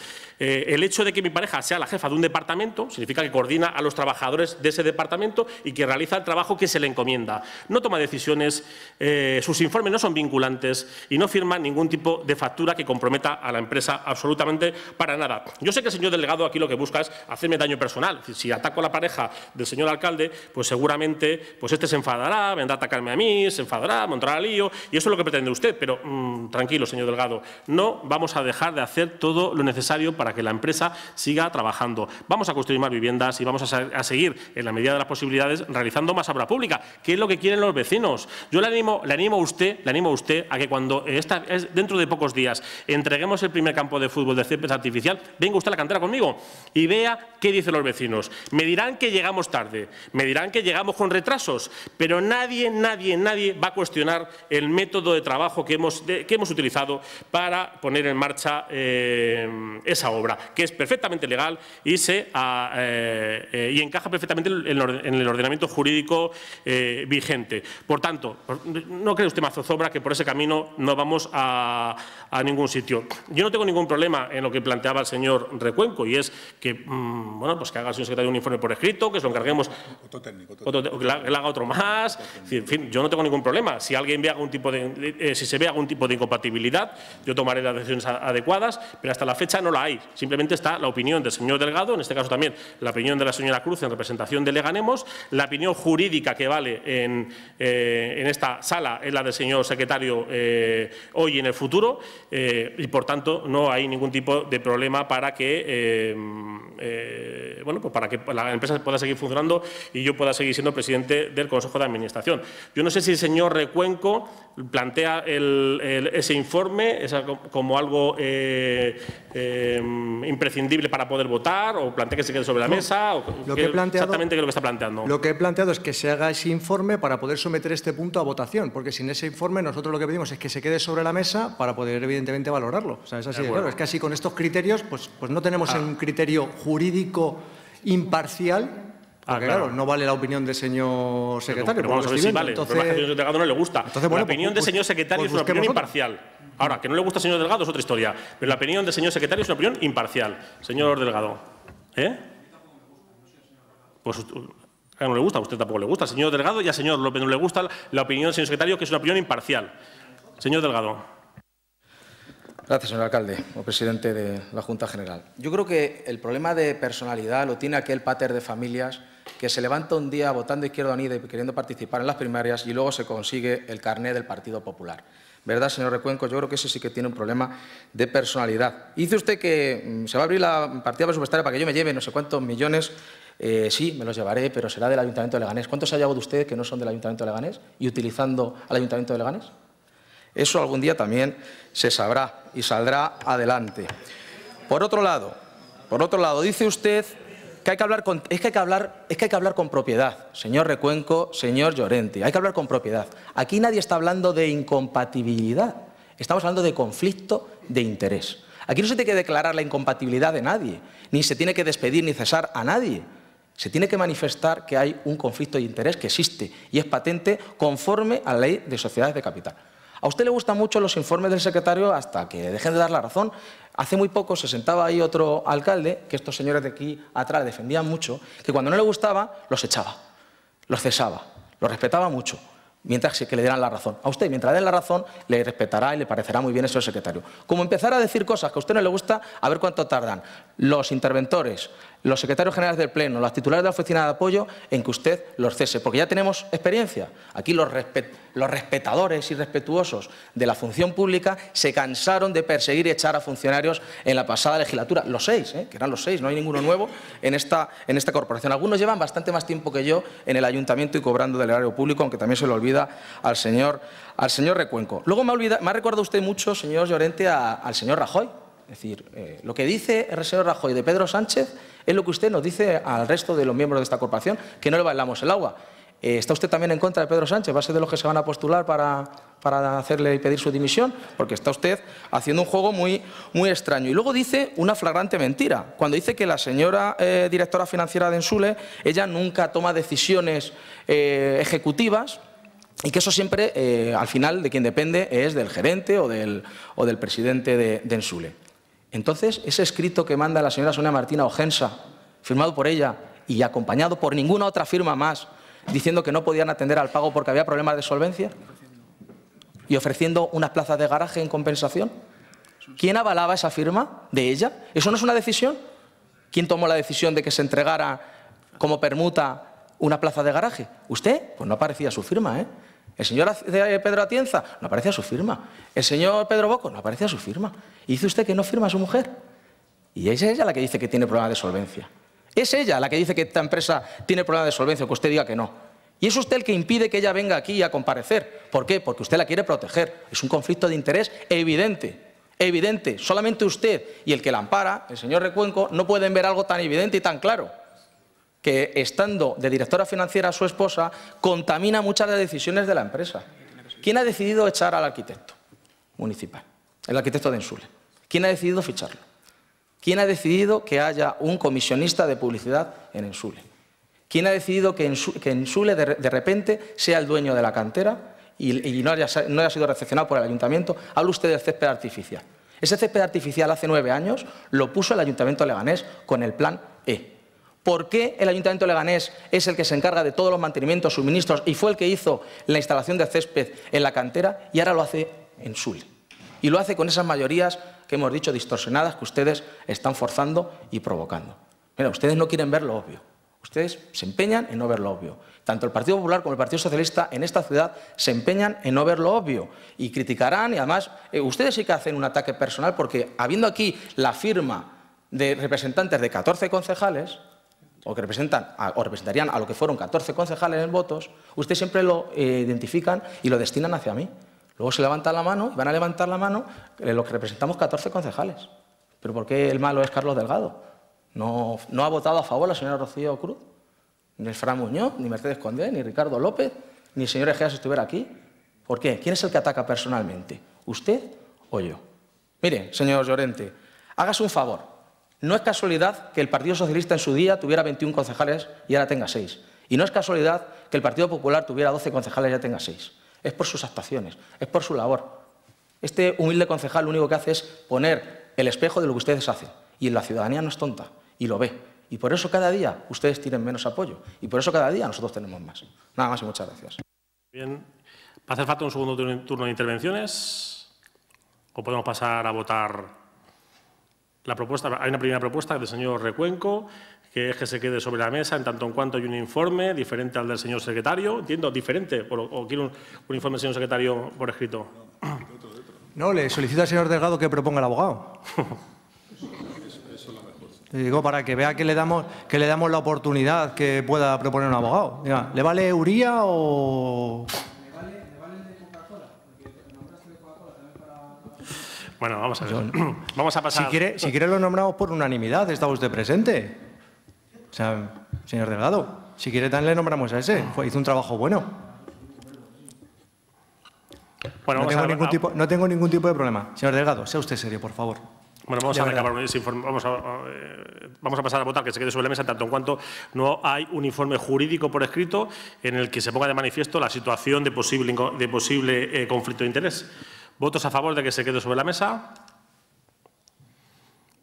Eh, el hecho de que mi pareja sea la jefa de un departamento significa que coordina a los trabajadores de ese departamento y que realiza el trabajo que se le encomienda. No toma decisiones, eh, sus informes no son vinculantes y no firma ningún tipo de factura que comprometa a la empresa absolutamente para nada. Yo sé que el señor delegado aquí lo que busca es hacerme daño personal. si ataco a la pareja del señor alcalde, pues seguramente pues este se enfadará, vendrá a atacarme a mí, se enfadará, montará lío y eso es lo que pretende usted. Pero mm, tranquilo, señor delegado, no vamos a dejar de hacer todo lo necesario para que la empresa siga trabajando. Vamos a construir más viviendas y vamos a, seguir, en la medida de las posibilidades, realizando más obra pública, que es lo que quieren los vecinos. Yo le animo, le animo a usted, le animo a usted a que cuando esta, dentro de pocos días entreguemos el primer campo de fútbol de césped artificial, venga usted a la cantera conmigo y vea qué dicen los vecinos. Me dirán que llegamos tarde, me dirán que llegamos con retrasos, pero nadie, nadie, nadie va a cuestionar el método de trabajo que hemos, que hemos utilizado para poner en marcha eh, esa obra que es perfectamente legal y, se, ah, eh, eh, y encaja perfectamente en el ordenamiento jurídico eh, vigente. Por tanto, no cree usted mazozobra que por ese camino no vamos a, ningún sitio. Yo no tengo ningún problema en lo que planteaba el señor Recuenco y es que, mm, bueno, pues que haga el señor secretario un informe por escrito, que lo encarguemos… Otro técnico. que le haga otro más. En fin, yo no tengo ningún problema. Si alguien ve algún tipo de… si se ve algún tipo de incompatibilidad, yo tomaré las decisiones adecuadas, pero hasta la fecha no la hay. Simplemente está la opinión del señor Delgado, en este caso también la opinión de la señora Cruz en representación de Leganemos, la opinión jurídica que vale eh, en, esta sala es la del señor secretario eh, hoy y en el futuro eh, y, por tanto, no hay ningún tipo de problema para que, bueno, pues para que la empresa pueda seguir funcionando y yo pueda seguir siendo presidente del Consejo de Administración. Yo no sé si el señor Recuenco plantea ese informe como algo Mm, imprescindible para poder votar o plantea que se quede sobre la mesa? O, que exactamente lo que está planteando. Lo que he planteado es que se haga ese informe para poder someter este punto a votación, porque sin ese informe nosotros lo que pedimos es que se quede sobre la mesa para poder evidentemente valorarlo. es así que así con estos criterios pues, pues no tenemos ah. un criterio jurídico imparcial ah, claro. no vale la opinión del señor secretario. Pero, vale. Entonces, no le gusta. la opinión pues, del señor pues, pues secretario es una opinión imparcial. Ahora, que no le gusta al señor Delgado es otra historia, pero la opinión del señor secretario es una opinión imparcial. Señor Delgado, ¿eh? Pues a no le gusta, a usted tampoco le gusta, señor Delgado y al señor López no le gusta la opinión del señor secretario, que es una opinión imparcial. Señor Delgado. Gracias, señor alcalde o presidente de la Junta General. Yo creo que el problema de personalidad lo tiene aquel pater de familias que se levanta un día votando izquierda unida y queriendo participar en las primarias y luego se consigue el carné del Partido Popular. ¿Verdad, señor Recuenco? Yo creo que ese sí que tiene un problema de personalidad. Dice usted que mm, se va a abrir la partida presupuestaria para que yo me lleve no sé cuántos millones. Eh, sí, me los llevaré, pero será del Ayuntamiento de Leganés. ¿Cuántos llevado de usted que no son del Ayuntamiento de Leganés y utilizando al Ayuntamiento de Leganés? Eso algún día también se sabrá y saldrá adelante. Por otro lado, por otro lado, dice usted que hablar es, que hay que hablar, es que hay que hablar con propiedad, señor Recuenco, señor Llorente, hay que hablar con propiedad. Aquí nadie está hablando de incompatibilidad, estamos hablando de conflicto de interés. Aquí no se tiene que declarar la incompatibilidad de nadie, ni se tiene que despedir ni cesar a nadie. Se tiene que manifestar que hay un conflicto de interés que existe y es patente conforme a la ley de sociedades de capital. A usted le gustan mucho los informes del secretario hasta que dejen de dar la razón Hace muy poco se sentaba ahí otro alcalde, que estos señores de aquí atrás defendían mucho, que cuando no le gustaba, los echaba, los cesaba, los respetaba mucho, mientras que le dieran la razón. A usted, mientras le den la razón, le respetará y le parecerá muy bien eso secretario. Como empezar a decir cosas que a usted no le gusta, a ver cuánto tardan los interventores, los secretarios generales del Pleno, los titulares de la oficina de apoyo, en que usted los cese, porque ya tenemos experiencia. Aquí los, respetadores y respetuosos de la función pública se cansaron de perseguir y echar a funcionarios en la pasada legislatura, los seis, ¿eh? que eran los seis, no hay ninguno nuevo en esta, corporación. Algunos llevan bastante más tiempo que yo en el ayuntamiento y cobrando del erario público, aunque también se lo olvida al señor, al señor Recuenco. Luego me ha, recordado usted mucho, señor Llorente, al señor Rajoy es decir, eh, lo que dice el Rajoy de Pedro Sánchez es lo que usted nos dice al resto de los miembros de esta corporación, que no le bailamos el agua. Eh, ¿Está usted también en contra de Pedro Sánchez? ¿Va a ser de los que se van a postular para, hacerle y pedir su dimisión? Porque está usted haciendo un juego muy, muy extraño. Y luego dice una flagrante mentira, cuando dice que la señora eh, directora financiera de Ensule, ella nunca toma decisiones ejecutivas, y que eso siempre, al final, de quien depende es del gerente o del, o del presidente de, de Ensule. Entonces, ese escrito que manda la señora Sonia Martina Ogensa, firmado por ella y acompañado por ninguna otra firma más, diciendo que no podían atender al pago porque había problemas de solvencia y ofreciendo unas plazas de garaje en compensación. ¿Quién avalaba esa firma de ella? ¿Eso no es una decisión? ¿Quién tomó la decisión de que se entregara como permuta una plaza de garaje? ¿Usted? Pues no aparecía su firma, ¿eh? El señor eh, Pedro Atienza no aparece a su firma. El señor Pedro Boco no aparece a su firma. Y dice usted que no firma a su mujer. Y es ella la que dice que tiene problemas de solvencia. Es ella la que dice que esta empresa tiene problemas de solvencia, que usted diga que no. Y es usted el que impide que ella venga aquí a comparecer. ¿Por qué? Porque usted la quiere proteger. Es un conflicto de interés evidente. Evidente. Solamente usted y el que la ampara, el señor Recuenco, no pueden ver algo tan evidente y tan claro que estando de directora financiera su esposa, contamina muchas de las decisiones de la empresa. ¿Quién ha decidido echar al arquitecto municipal? El arquitecto de Ensule. ¿Quién ha decidido ficharlo? ¿Quién ha decidido que haya un comisionista de publicidad en Ensule? ¿Quién ha decidido que Ensule de repente sea el dueño de la cantera y no haya, sido recepcionado por el ayuntamiento? Habla usted del césped artificial. Ese césped artificial hace nueve años lo puso el ayuntamiento leganés con el plan E ¿Por qué el Ayuntamiento de Leganés es el que se encarga de todos los mantenimientos, suministros y fue el que hizo la instalación de césped en la cantera y ahora lo hace en Sul? Y lo hace con esas mayorías que hemos dicho distorsionadas que ustedes están forzando y provocando. Mira, ustedes no quieren ver lo obvio. Ustedes se empeñan en no ver lo obvio. Tanto el Partido Popular como el Partido Socialista en esta ciudad se empeñan en no ver lo obvio y criticarán y además eh, ustedes sí que hacen un ataque personal porque habiendo aquí la firma de representantes de 14 concejales, o que representan representarían a lo que fueron 14 concejales en votos, ustedes siempre lo eh, identifican y lo destinan hacia mí. Luego se levanta la mano y van a levantar la mano eh, los que representamos 14 concejales. ¿Pero por qué el malo es Carlos Delgado? ¿No, no ha votado a favor la señora Rocío Cruz? Ni el Fran Muñoz, ni Mercedes Condé, ni Ricardo López, ni el señor Ejeas estuviera aquí. ¿Por qué? ¿Quién es el que ataca personalmente? ¿Usted o yo? Mire, señor Llorente, hágase un favor. No es casualidad que el Partido Socialista en su día tuviera 21 concejales y ahora tenga 6. Y no es casualidad que el Partido Popular tuviera 12 concejales y ahora tenga 6. Es por sus actuaciones, es por su labor. Este humilde concejal lo único que hace es poner el espejo de lo que ustedes hacen. Y la ciudadanía no es tonta y lo ve. Y por eso cada día ustedes tienen menos apoyo. Y por eso cada día nosotros tenemos más. Nada más y muchas gracias. Bien. ¿Va a hacer falta un segundo turno de intervenciones? ¿O podemos pasar a votar? La propuesta, hay una primera propuesta del señor Recuenco, que es que se quede sobre la mesa en tanto en cuanto hay un informe diferente al del señor secretario. Entiendo, diferente, o, quiere un, informe del señor secretario por escrito. No, le solicito al señor Delgado que proponga el abogado. digo para que vea que le damos que le damos la oportunidad que pueda proponer un abogado. ¿le vale Uría o Bueno, vamos a ver. vamos a pasar. Si quiere, si quiere lo nombramos por unanimidad, está usted presente. O sea, señor Delgado, si quiere también le nombramos a ese. Ah. hizo un trabajo bueno. no, tengo ningún ah. tipo, no tengo ningún tipo de problema. Señor Delgado, sea usted serio, por favor. Bueno, vamos a, eh, vamos, a, pasar a votar que se quede sobre la mesa tanto en cuanto no hay un informe jurídico por escrito en el que se ponga de manifiesto la situación de posible, de posible eh, conflicto de interés. ¿Votos a favor de que se quede sobre la mesa?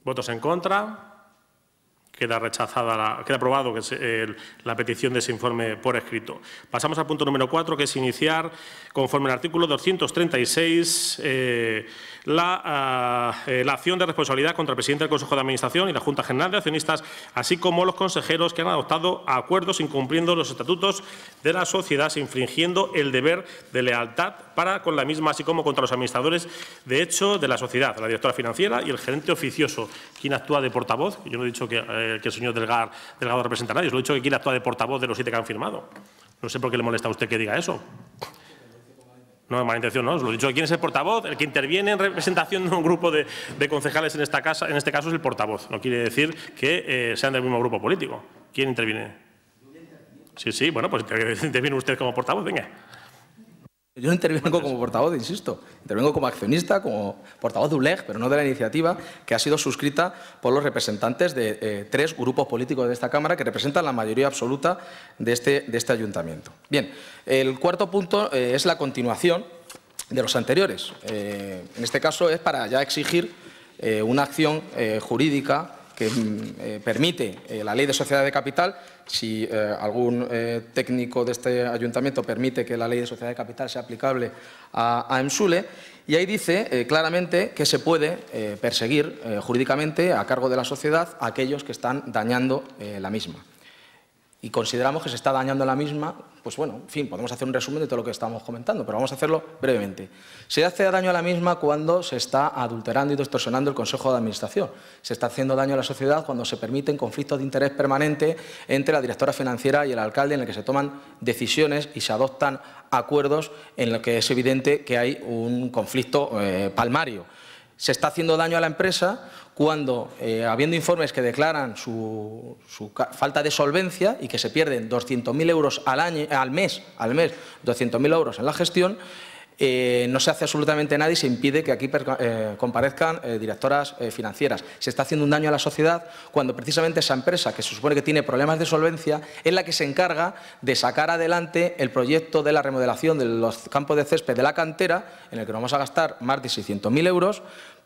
¿Votos en contra? Queda rechazada, la, queda aprobado la petición de ese informe por escrito. Pasamos al punto número 4, que es iniciar, conforme al artículo 236, Ah, eh, la, acción de responsabilidad contra el presidente del Consejo de Administración y la Junta General de Accionistas, así como los consejeros que han adoptado acuerdos incumpliendo los estatutos de la sociedad, infringiendo el deber de lealtad para con la misma, así como contra los administradores de hecho de la sociedad, la directora financiera y el gerente oficioso, quien actúa de portavoz. Yo no he dicho que, eh, el señor Delgar, Delgado representa a nadie, yo lo he dicho que quien actúa de portavoz de los siete que han firmado. No sé por qué le molesta a usted que diga eso. No, de mala intención, no. Os lo he dicho. ¿Quién es el portavoz? El que interviene en representación de un grupo de, concejales en esta casa, en este caso es el portavoz. No quiere decir que eh, sean del mismo grupo político. ¿Quién interviene? Sí, sí, bueno, pues interviene usted como portavoz, venga. Yo intervengo como portavoz, insisto, intervengo como accionista, como portavoz de ULEG, pero no de la iniciativa que ha sido suscrita por los representantes de eh, tres grupos políticos de esta Cámara que representan la mayoría absoluta de este, de este ayuntamiento. Bien, el cuarto punto eh, es la continuación de los anteriores. Eh, en este caso es para ya exigir una acción jurídica que mm, eh, permite eh, la ley de sociedad de capital, si eh, algún técnico de este ayuntamiento permite que la ley de sociedad de capital sea aplicable a, a EMSULE, y ahí dice claramente que se puede perseguir jurídicamente a cargo de la sociedad a aquellos que están dañando la misma y consideramos que se está dañando la misma, pues bueno, en fin, podemos hacer un resumen de todo lo que estamos comentando, pero vamos a hacerlo brevemente. Se hace daño a la misma cuando se está adulterando y distorsionando el Consejo de Administración. Se está haciendo daño a la sociedad cuando se permiten conflictos de interés permanente entre la directora financiera y el alcalde en el que se toman decisiones y se adoptan acuerdos en los que es evidente que hay un conflicto eh, palmario se está haciendo daño a la empresa cuando, eh, habiendo informes que declaran su, su, falta de solvencia y que se pierden 200.000 euros al, año, al mes, al mes 200.000 euros en la gestión, eh, no se hace absolutamente nada y se impide que aquí eh, comparezcan eh, directoras financieras. Se está haciendo un daño a la sociedad cuando precisamente esa empresa, que se supone que tiene problemas de solvencia, es la que se encarga de sacar adelante el proyecto de la remodelación de los campos de césped de la cantera, en el que vamos a gastar más de 600.000 euros,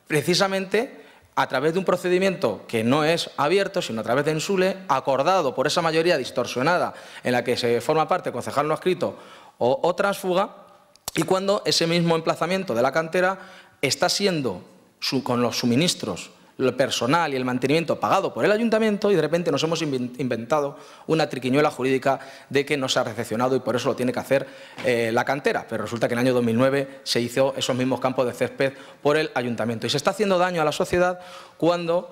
precisamente a través de un procedimiento que no es abierto, sino a través de Ensule, acordado por esa mayoría distorsionada en la que se forma parte concejal no escrito o, o transfuga, y cuando ese mismo emplazamiento de la cantera está siendo con los suministros el personal y el mantenimiento pagado por el ayuntamiento y de repente nos hemos inventado una triquiñuela jurídica de que no se ha recepcionado y por eso lo tiene que hacer eh, la cantera. Pero resulta que en el año 2009 se hizo esos mismos campos de césped por el ayuntamiento y se está haciendo daño a la sociedad cuando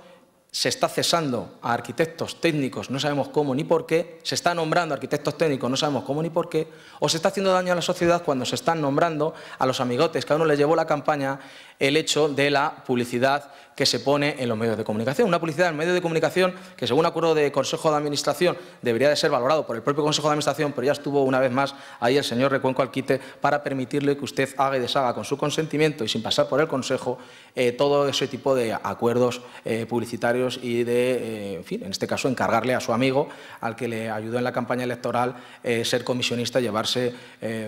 se está cesando a arquitectos técnicos, no sabemos cómo ni por qué, se está nombrando a arquitectos técnicos, no sabemos cómo ni por qué, o se está haciendo daño a la sociedad cuando se están nombrando a los amigotes, que a uno le llevó la campaña el hecho de la publicidad que se pone en los medios de comunicación. Una publicidad en medios de comunicación que, según acuerdo de Consejo de Administración, debería de ser valorado por el propio Consejo de Administración, pero ya estuvo una vez más ahí el señor Recuenco Alquite para permitirle que usted haga y deshaga con su consentimiento y sin pasar por el Consejo eh, todo ese tipo de acuerdos eh, publicitarios y de, eh, en fin, en este caso, encargarle a su amigo, al que le ayudó en la campaña electoral, ser comisionista y llevarse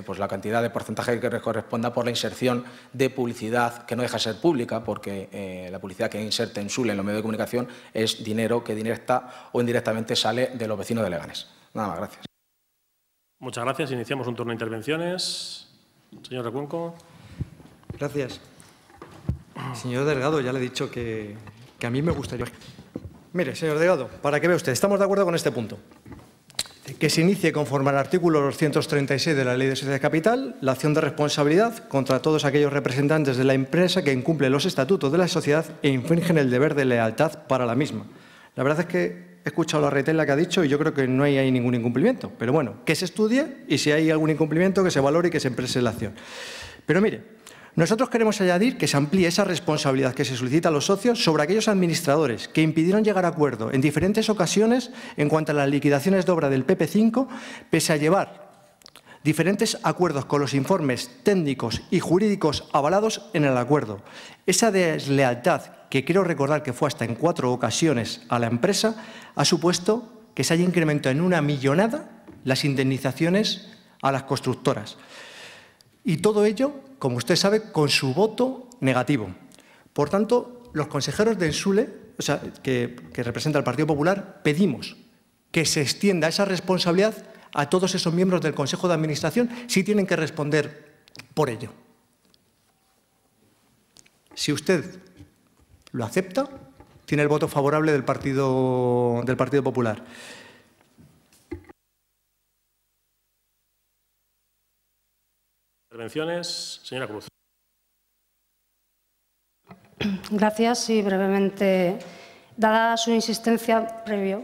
pues, la cantidad de porcentaje que corresponda por la inserción de publicidad que no deja ser pública porque eh, la publicidad que inserte en Sule en los medios de comunicación es dinero que directa o indirectamente sale de los vecinos de Leganes. Nada más, gracias. Muchas gracias. Iniciamos un turno de intervenciones. Señor Recuenco. Gracias. Señor Delgado, ya le he dicho que, que a mí me gustaría... Mire, señor Delgado, para que vea usted, estamos de acuerdo con este punto que se inicie conforme al artículo 236 de la Ley de Sociedad Capital la acción de responsabilidad contra todos aquellos representantes de la empresa que incumplen los estatutos de la sociedad e infringen el deber de lealtad para la misma. La verdad es que he escuchado la la que ha dicho y yo creo que no hay, ahí ningún incumplimiento. Pero bueno, que se estudie y si hay algún incumplimiento que se valore y que se emprese la acción. Pero mire, nosotros queremos añadir que se amplíe esa responsabilidad que se solicita a los socios sobre aquellos administradores que impidieron llegar a acuerdo en diferentes ocasiones en cuanto a las liquidaciones de obra del PP5, pese a llevar diferentes acuerdos con los informes técnicos y jurídicos avalados en el acuerdo. Esa deslealtad, que quiero recordar que fue hasta en cuatro ocasiones a la empresa, ha supuesto que se haya incrementado en una millonada las indemnizaciones a las constructoras. Y todo ello como usted sabe, con su voto negativo. Por tanto, los consejeros de SULE, que, representa al Partido Popular, pedimos que se extienda esa responsabilidad a todos esos miembros del Consejo de Administración si tienen que responder por ello. Si usted lo acepta, tiene el voto favorable del Partido, del Partido Popular. Señora Cruz. Gracias y brevemente, dada su insistencia previo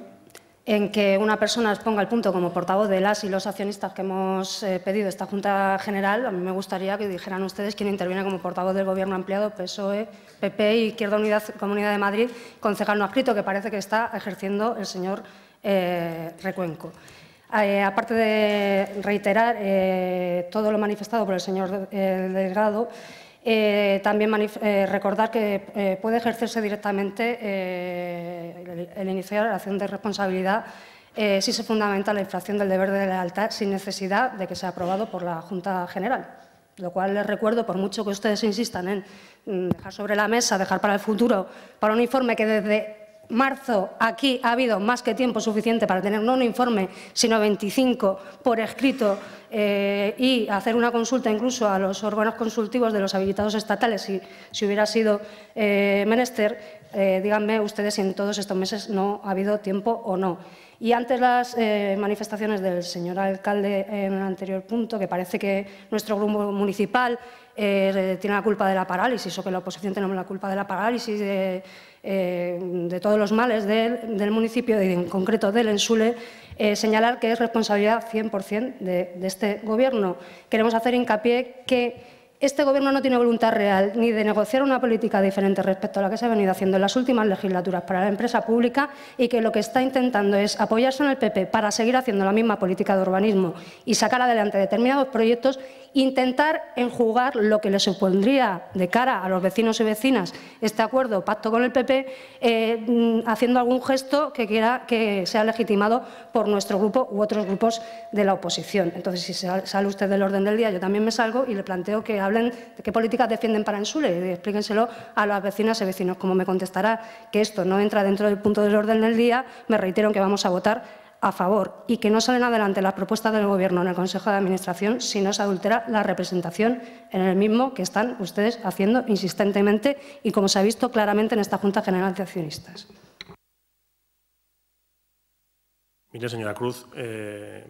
en que una persona exponga el punto como portavoz de las y los accionistas que hemos eh, pedido esta Junta General, a mí me gustaría que dijeran ustedes quién interviene como portavoz del Gobierno ampliado, PSOE, PP, y Izquierda Unidad, Comunidad de Madrid, concejal no adscrito, que parece que está ejerciendo el señor eh, Recuenco. Eh, aparte de reiterar eh, todo lo manifestado por el señor eh, Delgado, eh, también recordar que puede ejercerse directamente el, el, iniciar la acción de responsabilidad si se fundamenta la infracción del deber de lealtad sin necesidad de que sea aprobado por la Junta General. Lo cual les recuerdo, por mucho que ustedes insistan en mm, dejar sobre la mesa, dejar para el futuro, para un informe que desde marzo aquí ha habido más que tiempo suficiente para tener no un informe, sino 25 por escrito eh, y hacer una consulta incluso a los órganos consultivos de los habilitados estatales si, hubiera sido eh, menester, eh, díganme ustedes si en todos estos meses no ha habido tiempo o no. Y antes las manifestaciones del señor alcalde en el anterior punto, que parece que nuestro grupo municipal tiene la culpa de la parálisis o que la oposición tenemos la culpa de la parálisis, de eh, de todos los males del, municipio y en concreto del Ensule, eh, señalar que es responsabilidad 100% de, de este Gobierno. Queremos hacer hincapié que este Gobierno no tiene voluntad real ni de negociar una política diferente respecto a la que se ha venido haciendo en las últimas legislaturas para la empresa pública y que lo que está intentando es apoyarse en el PP para seguir haciendo la misma política de urbanismo y sacar adelante determinados proyectos, intentar enjugar lo que le supondría de cara a los vecinos y vecinas este acuerdo, pacto con el PP, eh, mm, haciendo algún gesto que quiera que sea legitimado por nuestro grupo u otros grupos de la oposición. Entonces, si sale usted del orden del día, yo también me salgo y le planteo que hablen de qué políticas defienden para Ensule y explíquenselo a las vecinas y vecinos. Como me contestará que esto no entra dentro del punto del orden del día, me reitero que vamos a votar a favor y que no salen adelante las propuestas del Gobierno en el Consejo de Administración si no se adultera la representación en el mismo que están ustedes haciendo insistentemente y como se ha visto claramente en esta Junta General de Accionistas. Mire, señora Cruz, eh,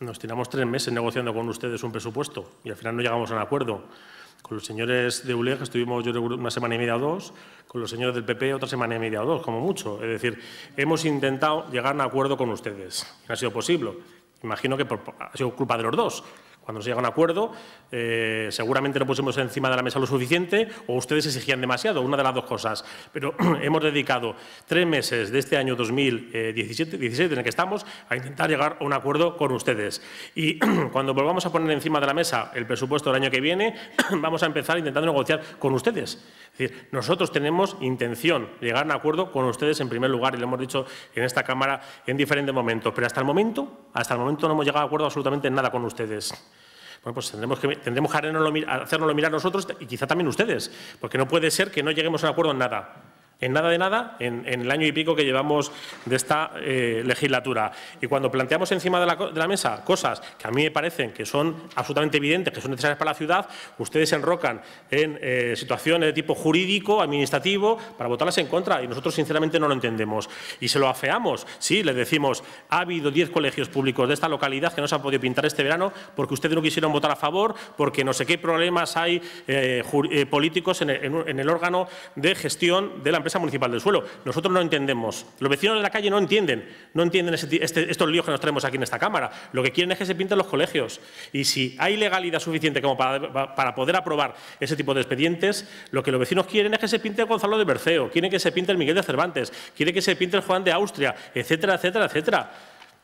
nos tiramos tres meses negociando con ustedes un presupuesto y al final no llegamos a un acuerdo. Con los señores de ULEG estuvimos una semana y media o dos, con los señores del PP otra semana y media o dos, como mucho. Es decir, hemos intentado llegar a un acuerdo con ustedes. No ha sido posible. Imagino que ha sido culpa de los dos, cuando se llega a un acuerdo, eh, seguramente no pusimos encima de la mesa lo suficiente o ustedes exigían demasiado, una de las dos cosas. Pero hemos dedicado tres meses de este año 2017, en el que estamos, a intentar llegar a un acuerdo con ustedes. Y cuando volvamos a poner encima de la mesa el presupuesto del año que viene, vamos a empezar intentando negociar con ustedes. Es decir, nosotros tenemos intención de llegar a un acuerdo con ustedes en primer lugar, y lo hemos dicho en esta Cámara en diferentes momentos, pero hasta el momento, hasta el momento no hemos llegado a acuerdo absolutamente en nada con ustedes. Bueno, pues tendremos que, tendremos que hacernoslo mirar nosotros y quizá también ustedes, porque no puede ser que no lleguemos a un acuerdo en nada. En nada de nada, en, el año y pico que llevamos de esta eh, legislatura. Y cuando planteamos encima de la, mesa cosas que a mí me parecen que son absolutamente evidentes, que son necesarias para la ciudad, ustedes se enrocan en eh, situaciones de tipo jurídico, administrativo, para votarlas en contra. Y nosotros, sinceramente, no lo entendemos. Y se lo afeamos. Sí, les decimos, ha habido diez colegios públicos de esta localidad que no se han podido pintar este verano porque ustedes no quisieron votar a favor, porque no sé qué problemas hay eh, políticos en el órgano de gestión de la empresa municipal del suelo. Nosotros no entendemos. Los vecinos de la calle no entienden. No entienden este, estos líos que nos traemos aquí en esta Cámara. Lo que quieren es que se pinten los colegios. Y si hay legalidad suficiente como para, para poder aprobar ese tipo de expedientes, lo que los vecinos quieren es que se pinte Gonzalo de Berceo, quieren que se pinte el Miguel de Cervantes, quieren que se pinte el Juan de Austria, etcétera, etcétera, etcétera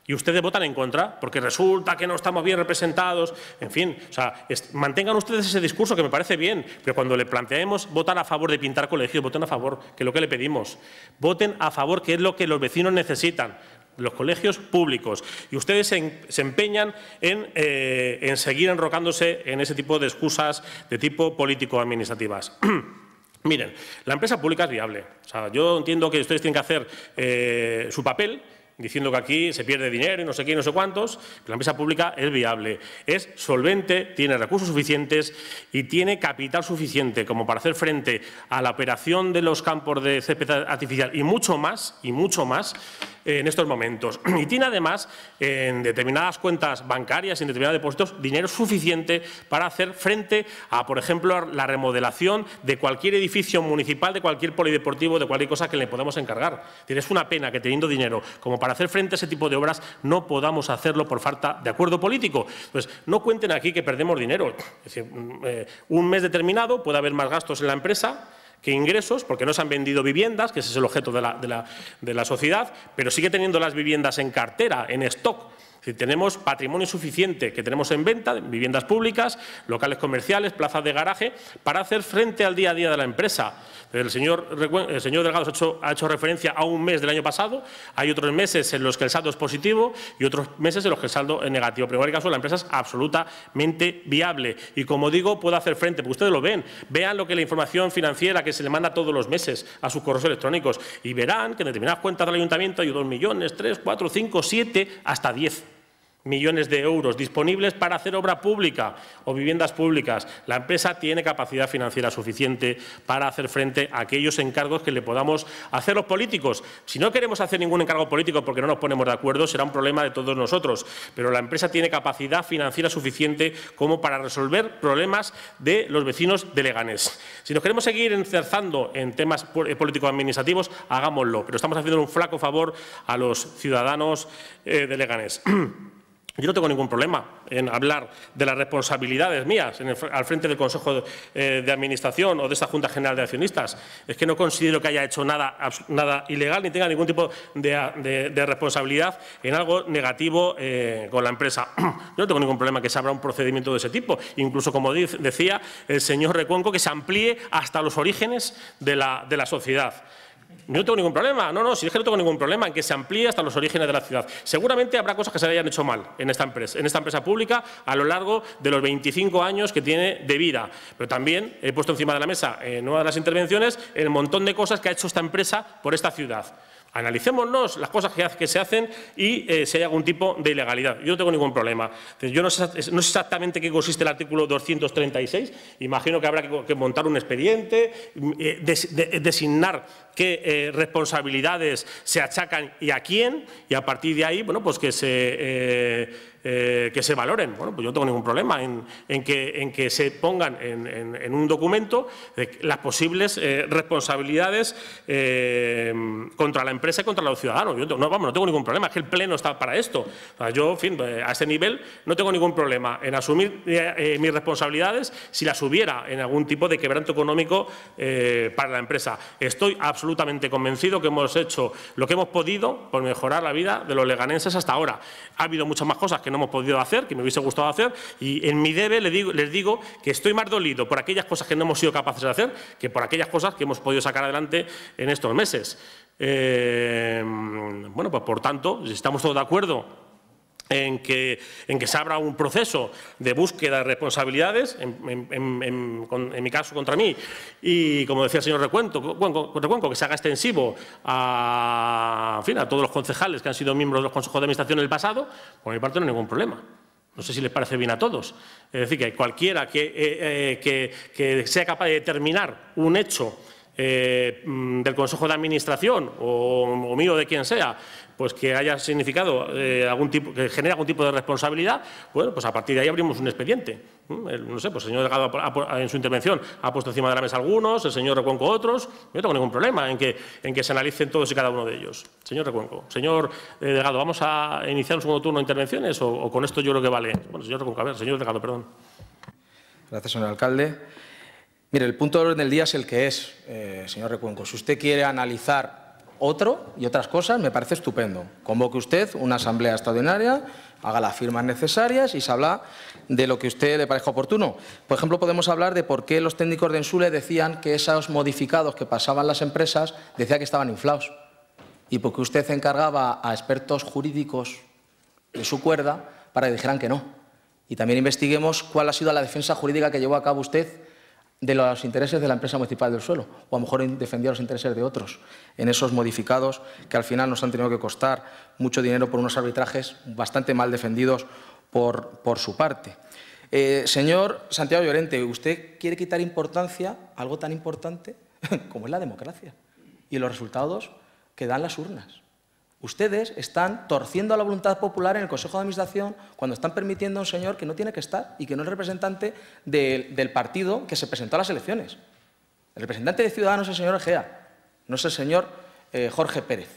y ustedes votan en contra porque resulta que no estamos bien representados. En fin, o sea, mantengan ustedes ese discurso que me parece bien, pero cuando le planteemos votar a favor de pintar colegios, voten a favor, que es lo que le pedimos. Voten a favor, que es lo que los vecinos necesitan los colegios públicos. Y ustedes se, empeñan eh, en, seguir enrocándose en ese tipo de excusas de tipo político-administrativas. Miren, la empresa pública es viable. O sea, yo entiendo que ustedes tienen que hacer eh, su papel, diciendo que aquí se pierde dinero y no sé quién, no sé cuántos, la empresa pública es viable, es solvente, tiene recursos suficientes y tiene capital suficiente como para hacer frente a la operación de los campos de césped artificial y mucho más, y mucho más, en estos momentos. Y tiene además en determinadas cuentas bancarias, en determinados depósitos, dinero suficiente para hacer frente a, por ejemplo, la remodelación de cualquier edificio municipal, de cualquier polideportivo, de cualquier cosa que le podamos encargar. Es una pena que teniendo dinero como para hacer frente a ese tipo de obras no podamos hacerlo por falta de acuerdo político. Pues no cuenten aquí que perdemos dinero. Mm, eh, un mes determinado puede haber más gastos en la empresa que ingresos, porque no se han vendido viviendas, que ese es el objeto de la, de la sociedad, pero sigue teniendo las viviendas en cartera, en stock tenemos patrimonio suficiente que tenemos en venta, viviendas públicas, locales comerciales, plazas de garaje, para hacer frente al día a día de la empresa. El señor, el Delgado ha hecho, referencia a un mes del año pasado. Hay otros meses en los que el saldo es positivo y otros meses en los que el saldo es negativo. Pero en cualquier caso, la empresa es absolutamente viable. Y como digo, puede hacer frente, porque ustedes lo ven. Vean lo que la información financiera que se le manda todos los meses a sus correos electrónicos y verán que en determinadas cuentas del ayuntamiento hay dos millones, tres, cuatro, cinco, siete, hasta diez millones de euros disponibles para hacer obra pública o viviendas públicas. La empresa tiene capacidad financiera suficiente para hacer frente a aquellos encargos que le podamos hacer los políticos. Si no queremos hacer ningún encargo político porque no nos ponemos de acuerdo, será un problema de todos nosotros. Pero la empresa tiene capacidad financiera suficiente como para resolver problemas de los vecinos de Leganés. Si nos queremos seguir encerzando en temas eh, políticos administrativos hagámoslo. Pero estamos haciendo un flaco favor a los ciudadanos eh, de Leganés. Yo no tengo ningún problema en hablar de las responsabilidades mías al frente del Consejo eh, de, Administración o de esta Junta General de Accionistas. Es que no considero que haya hecho nada, nada ilegal ni tenga ningún tipo de, responsabilidad en algo negativo eh, con la empresa. Yo no tengo ningún problema que se abra un procedimiento de ese tipo. Incluso, como decía el señor Recuenco, que se amplíe hasta los orígenes de la sociedad. No tengo ningún problema. No, no, si que no tengo ningún problema en que se amplíe hasta los orígenes de la ciudad. Seguramente habrá cosas que se hayan hecho mal en esta empresa, en esta empresa pública a lo largo de los 25 años que tiene de vida. Pero también he puesto encima de la mesa en una de las intervenciones el montón de cosas que ha hecho esta empresa por esta ciudad. Analicémonos las cosas que se hacen y eh, si hay algún tipo de ilegalidad. Yo no tengo ningún problema. Yo no sé, exactamente qué consiste el artículo 236. Imagino que habrá que, montar un expediente, mm, eh, designar qué eh, responsabilidades se achacan y a quién, y a partir de ahí, bueno, pues que se, eh, eh, que se valoren. Bueno, pues yo no tengo ningún problema en, que, en que, se pongan en, un documento las posibles responsabilidades contra la empresa y contra los ciudadanos. Yo no, vamos, no tengo ningún problema, es que el Pleno está para esto. yo, en fin, a ese nivel no tengo ningún problema en asumir mis responsabilidades si las hubiera en algún tipo de quebranto económico para la empresa. Estoy absolutamente absolutamente convencido que hemos hecho lo que hemos podido por mejorar la vida de los leganenses hasta ahora. Ha habido muchas más cosas que no hemos podido hacer, que me hubiese gustado hacer, y en mi debe les digo, les digo que estoy más dolido por aquellas cosas que no hemos sido capaces de hacer que por aquellas cosas que hemos podido sacar adelante en estos meses. Eh, bueno, pues por tanto, si estamos todos de acuerdo en que, se abra un proceso de búsqueda de responsabilidades, en, mi caso contra mí, y como decía el señor Recuento, Recuenco, que se haga extensivo a, fin, a todos los concejales que han sido miembros de los consejos de administración en el pasado, por mi parte no hay ningún problema. No sé si les parece bien a todos. Es decir, que cualquiera que, eh, eh, que, que sea capaz de determinar un hecho eh, mm, del Consejo de Administración o, o, mío de quien sea, pues que haya significado eh, algún tipo, que genere algún tipo de responsabilidad, bueno, pues a partir de ahí abrimos un expediente. Mm, no sé, pues señor Delgado en su intervención ha puesto encima de la mesa algunos, el señor Recuenco otros. Yo no tengo ningún problema en que, en que se analicen todos y cada uno de ellos. Señor Recuenco, señor eh, Delgado, ¿vamos a iniciar un segundo turno de intervenciones o, con esto yo creo que vale? Bueno, señor Recuenco, a ver, señor Delgado, perdón. Gracias, señor alcalde. Mire, el punto de orden del día es el que es, eh, señor Recuenco. Si usted quiere analizar otro y otras cosas, me parece estupendo. Convoque usted una asamblea extraordinaria, haga las firmas necesarias y se habla de lo que usted le parezca oportuno. Por ejemplo, podemos hablar de por qué los técnicos de Ensule decían que esos modificados que pasaban las empresas decía que estaban inflados. Y porque usted encargaba a expertos jurídicos de su cuerda para que dijeran que no. Y también investiguemos cuál ha sido la defensa jurídica que llevó a cabo usted de los intereses de la empresa municipal del suelo, o a lo mejor defendía los intereses de otros, en esos modificados que al final nos han tenido que costar mucho dinero por unos arbitrajes bastante mal defendidos por, por su parte. Eh, señor Santiago Llorente, usted quiere quitar importancia a algo tan importante como es la democracia y los resultados que dan las urnas. Ustedes están torciendo a la voluntad popular en el Consejo de Administración cuando están permitiendo a un señor que no tiene que estar y que no es representante del partido que se presentó a las elecciones. El representante de Ciudadanos es el señor Egea, no es el señor eh, Jorge Pérez.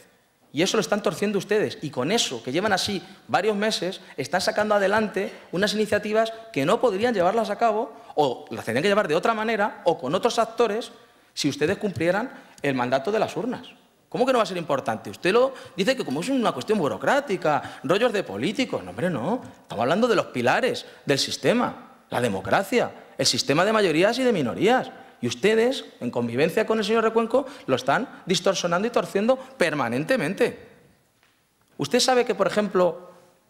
Y eso lo están torciendo ustedes. Y con eso, que llevan así varios meses, están sacando adelante unas iniciativas que no podrían llevarlas a cabo o las tendrían que llevar de otra manera o con otros actores si ustedes cumplieran el mandato de las urnas. ¿Cómo que no va a ser importante? Usted lo dice que como es una cuestión burocrática, rollos de políticos. No, hombre, no. Estamos hablando de los pilares del sistema, la democracia, el sistema de mayorías y de minorías. Y ustedes, en convivencia con el señor Recuenco, lo están distorsionando y torciendo permanentemente. Usted sabe que, por ejemplo,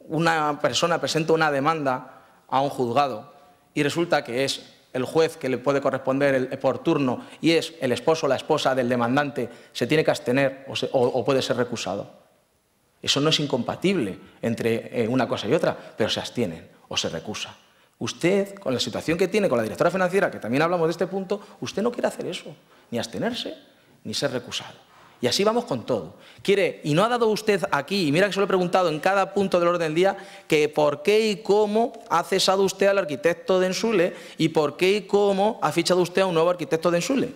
una persona presenta una demanda a un juzgado y resulta que es el juez que le puede corresponder por turno y es el esposo o la esposa del demandante, se tiene que abstener o, puede ser recusado. Eso no es incompatible entre eh, una cosa y otra, pero se abstienen o se recusa. Usted, con la situación que tiene con la directora financiera, que también hablamos de este punto, usted no quiere hacer eso, ni abstenerse ni ser recusado. Y así vamos con todo. Quiere, y no ha dado usted aquí, y mira que se lo he preguntado en cada punto del orden del día, que por qué y cómo ha cesado usted al arquitecto de Ensule y por qué y cómo ha fichado usted a un nuevo arquitecto de Ensule.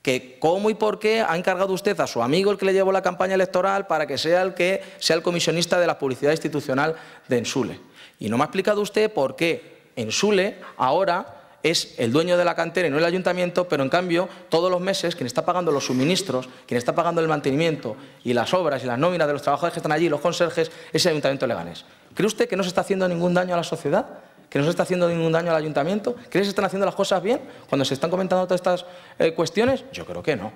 Que cómo y por qué ha encargado usted a su amigo el que le llevó la campaña electoral para que sea el que sea el comisionista de la publicidad institucional de Ensule. Y no me ha explicado usted por qué Ensule ahora es el dueño de la cantera y no el ayuntamiento, pero en cambio todos los meses quien está pagando los suministros, quien está pagando el mantenimiento y las obras y las nóminas de los trabajadores que están allí, los conserjes, ese el ayuntamiento de Leganés. ¿Cree usted que no se está haciendo ningún daño a la sociedad? ¿Que no se está haciendo ningún daño al ayuntamiento? ¿Cree que se están haciendo las cosas bien cuando se están comentando todas estas eh, cuestiones? Yo creo que no.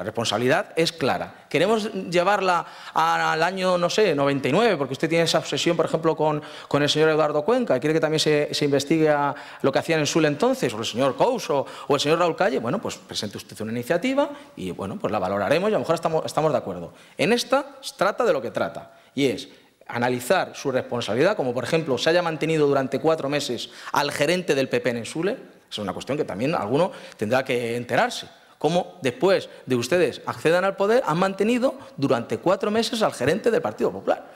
La responsabilidad es clara. ¿Queremos llevarla al año, no sé, 99? Porque usted tiene esa obsesión, por ejemplo, con, con el señor Eduardo Cuenca. ¿Quiere que también se, investigue lo que hacían en Sule entonces? O el señor Couso, o, el señor Raúl Calle. Bueno, pues presente usted una iniciativa y, bueno, pues la valoraremos y a lo mejor estamos, estamos de acuerdo. En esta trata de lo que trata. Y es analizar su responsabilidad, como por ejemplo se haya mantenido durante cuatro meses al gerente del PP en Sule, es una cuestión que también alguno tendrá que enterarse cómo después de ustedes accedan al poder han mantenido durante cuatro meses al gerente del Partido Popular.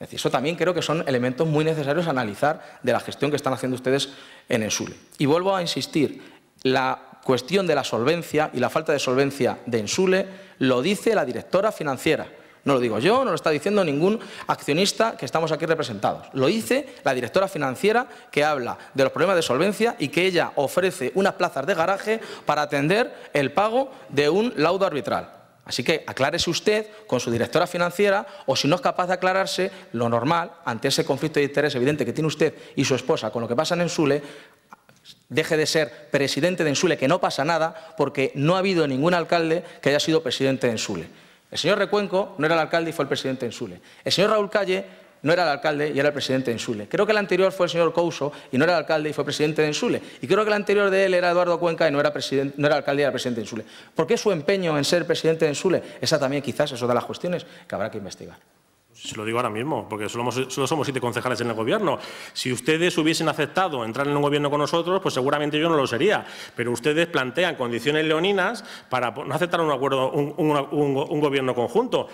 Es eso también creo que son elementos muy necesarios a analizar de la gestión que están haciendo ustedes en el Y vuelvo a insistir, la cuestión de la solvencia y la falta de solvencia de Ensule lo dice la directora financiera. No lo digo yo, no lo está diciendo ningún accionista que estamos aquí representados. Lo dice la directora financiera que habla de los problemas de solvencia y que ella ofrece unas plazas de garaje para atender el pago de un laudo arbitral. Así que aclárese usted con su directora financiera o si no es capaz de aclararse, lo normal, ante ese conflicto de interés evidente que tiene usted y su esposa con lo que pasa en Ensule, deje de ser presidente de Ensule, que no pasa nada, porque no ha habido ningún alcalde que haya sido presidente de Ensule. El señor Recuenco no era el alcalde y fue el presidente en Sule. El señor Raúl Calle no era el alcalde y era el presidente en Sule. Creo que el anterior fue el señor Couso y no era el alcalde y fue presidente en Sule. Y creo que el anterior de él era Eduardo Cuenca y no era, no era alcalde y era presidente en Ensule. ¿Por qué su empeño en ser presidente en Sule? Esa también quizás es otra de las cuestiones que habrá que investigar se lo digo ahora mismo, porque solo, somos siete concejales en el gobierno. Si ustedes hubiesen aceptado entrar en un gobierno con nosotros, pues seguramente yo no lo sería. Pero ustedes plantean condiciones leoninas para no aceptar un, acuerdo, un gobierno conjunto.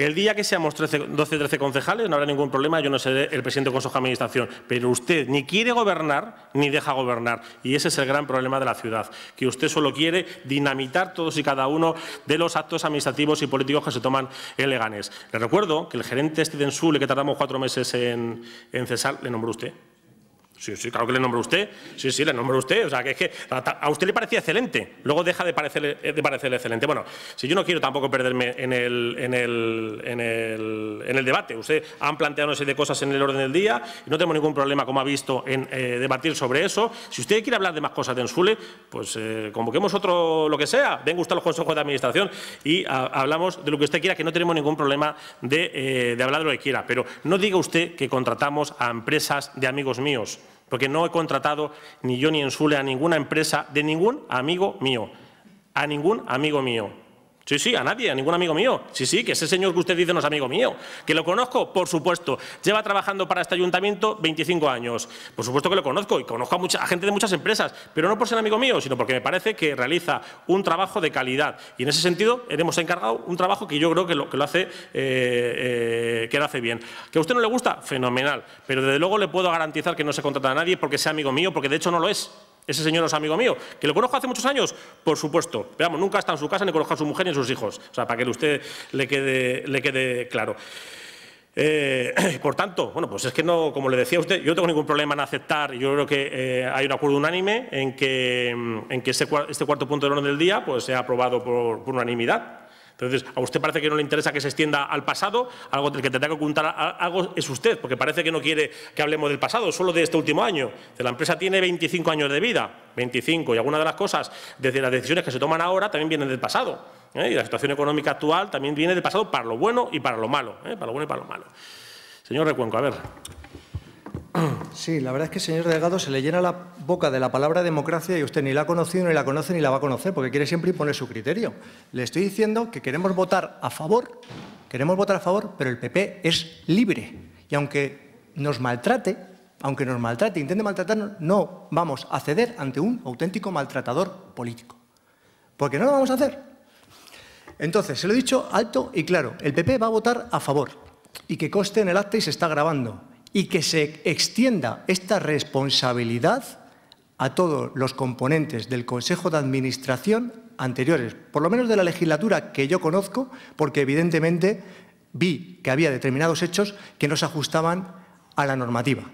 El día que seamos 13, 12, 13 concejales no habrá ningún problema, yo no seré el presidente del Consejo de Administración, pero usted ni quiere gobernar ni deja gobernar. Y ese es el gran problema de la ciudad, que usted solo quiere dinamitar todos y cada uno de los actos administrativos y políticos que se toman en Leganés. Le recuerdo que el gerente este de Ensule, que tardamos cuatro meses en, en cesar, le nombró usted. Sí, sí, claro que le a usted. Sí, sí, le a usted. O sea, que es que a usted le parecía excelente, luego deja de parecerle, eh, de excelente. Bueno, si yo no quiero tampoco perderme en el, en el, debate, usted han planteado una serie de cosas en el orden del día, y no tenemos ningún problema, como ha visto, en eh, debatir sobre eso. Si usted quiere hablar de más cosas de Ensule, pues eh, convoquemos otro lo que sea, venga usted a los consejos de administración y hablamos de lo que usted quiera, que no tenemos ningún problema de, de hablar de lo que quiera. Pero no diga usted que contratamos a empresas de amigos míos porque no he contratado ni yo ni en Sule a ninguna empresa de ningún amigo mío, a ningún amigo mío. Sí, sí, a nadie, a ningún amigo mío. Sí, sí, que ese señor que usted dice no es amigo mío. ¿Que lo conozco? Por supuesto. Lleva trabajando para este ayuntamiento 25 años. Por supuesto que lo conozco y conozco a, mucha, gente de muchas empresas, pero no por ser amigo mío, sino porque me parece que realiza un trabajo de calidad. Y en ese sentido hemos encargado un trabajo que yo creo que lo, hace, eh, eh, que lo hace bien. ¿Que a usted no le gusta? Fenomenal. Pero desde luego le puedo garantizar que no se contrata a nadie porque sea amigo mío, porque de hecho no lo es. Ese señor es amigo mío. ¿Que lo conozco hace muchos años? Por supuesto. Veamos, nunca está en su casa ni conozca a su mujer ni a sus hijos. O sea, para que usted le quede, le quede claro. Eh, por tanto, bueno, pues es que no, como le decía usted, yo no tengo ningún problema en aceptar, yo creo que eh, hay un acuerdo unánime en que, en que este, este, cuarto punto del orden del día pues, sea aprobado por unanimidad. Entonces, a usted parece que no le interesa que se extienda al pasado, algo del que tendrá que ocultar algo es usted, porque parece que no quiere que hablemos del pasado, solo de este último año. La empresa tiene 25 años de vida, 25, y algunas de las cosas, desde las decisiones que se toman ahora, también vienen del pasado. ¿eh? Y la situación económica actual también viene del pasado para lo bueno y para lo malo, ¿eh? para lo bueno y para lo malo. Señor Recuenco, a ver. Sí, la verdad es que, señor Delgado, se le llena la boca de la palabra democracia y usted ni la ha conocido, ni la conoce, ni la va a conocer, porque quiere siempre imponer su criterio. Le estoy diciendo que queremos votar a favor, queremos votar a favor, pero el PP es libre. Y aunque nos maltrate, aunque nos maltrate, intente maltratarnos, no vamos a ceder ante un auténtico maltratador político. Porque no lo vamos a hacer. Entonces, se lo he dicho alto y claro, el PP va a votar a favor. Y que coste en el acta y se está grabando y que se extienda esta responsabilidad a todos los componentes del Consejo de Administración anteriores, por lo menos de la legislatura que yo conozco, porque evidentemente vi que había determinados hechos que no se ajustaban a la normativa.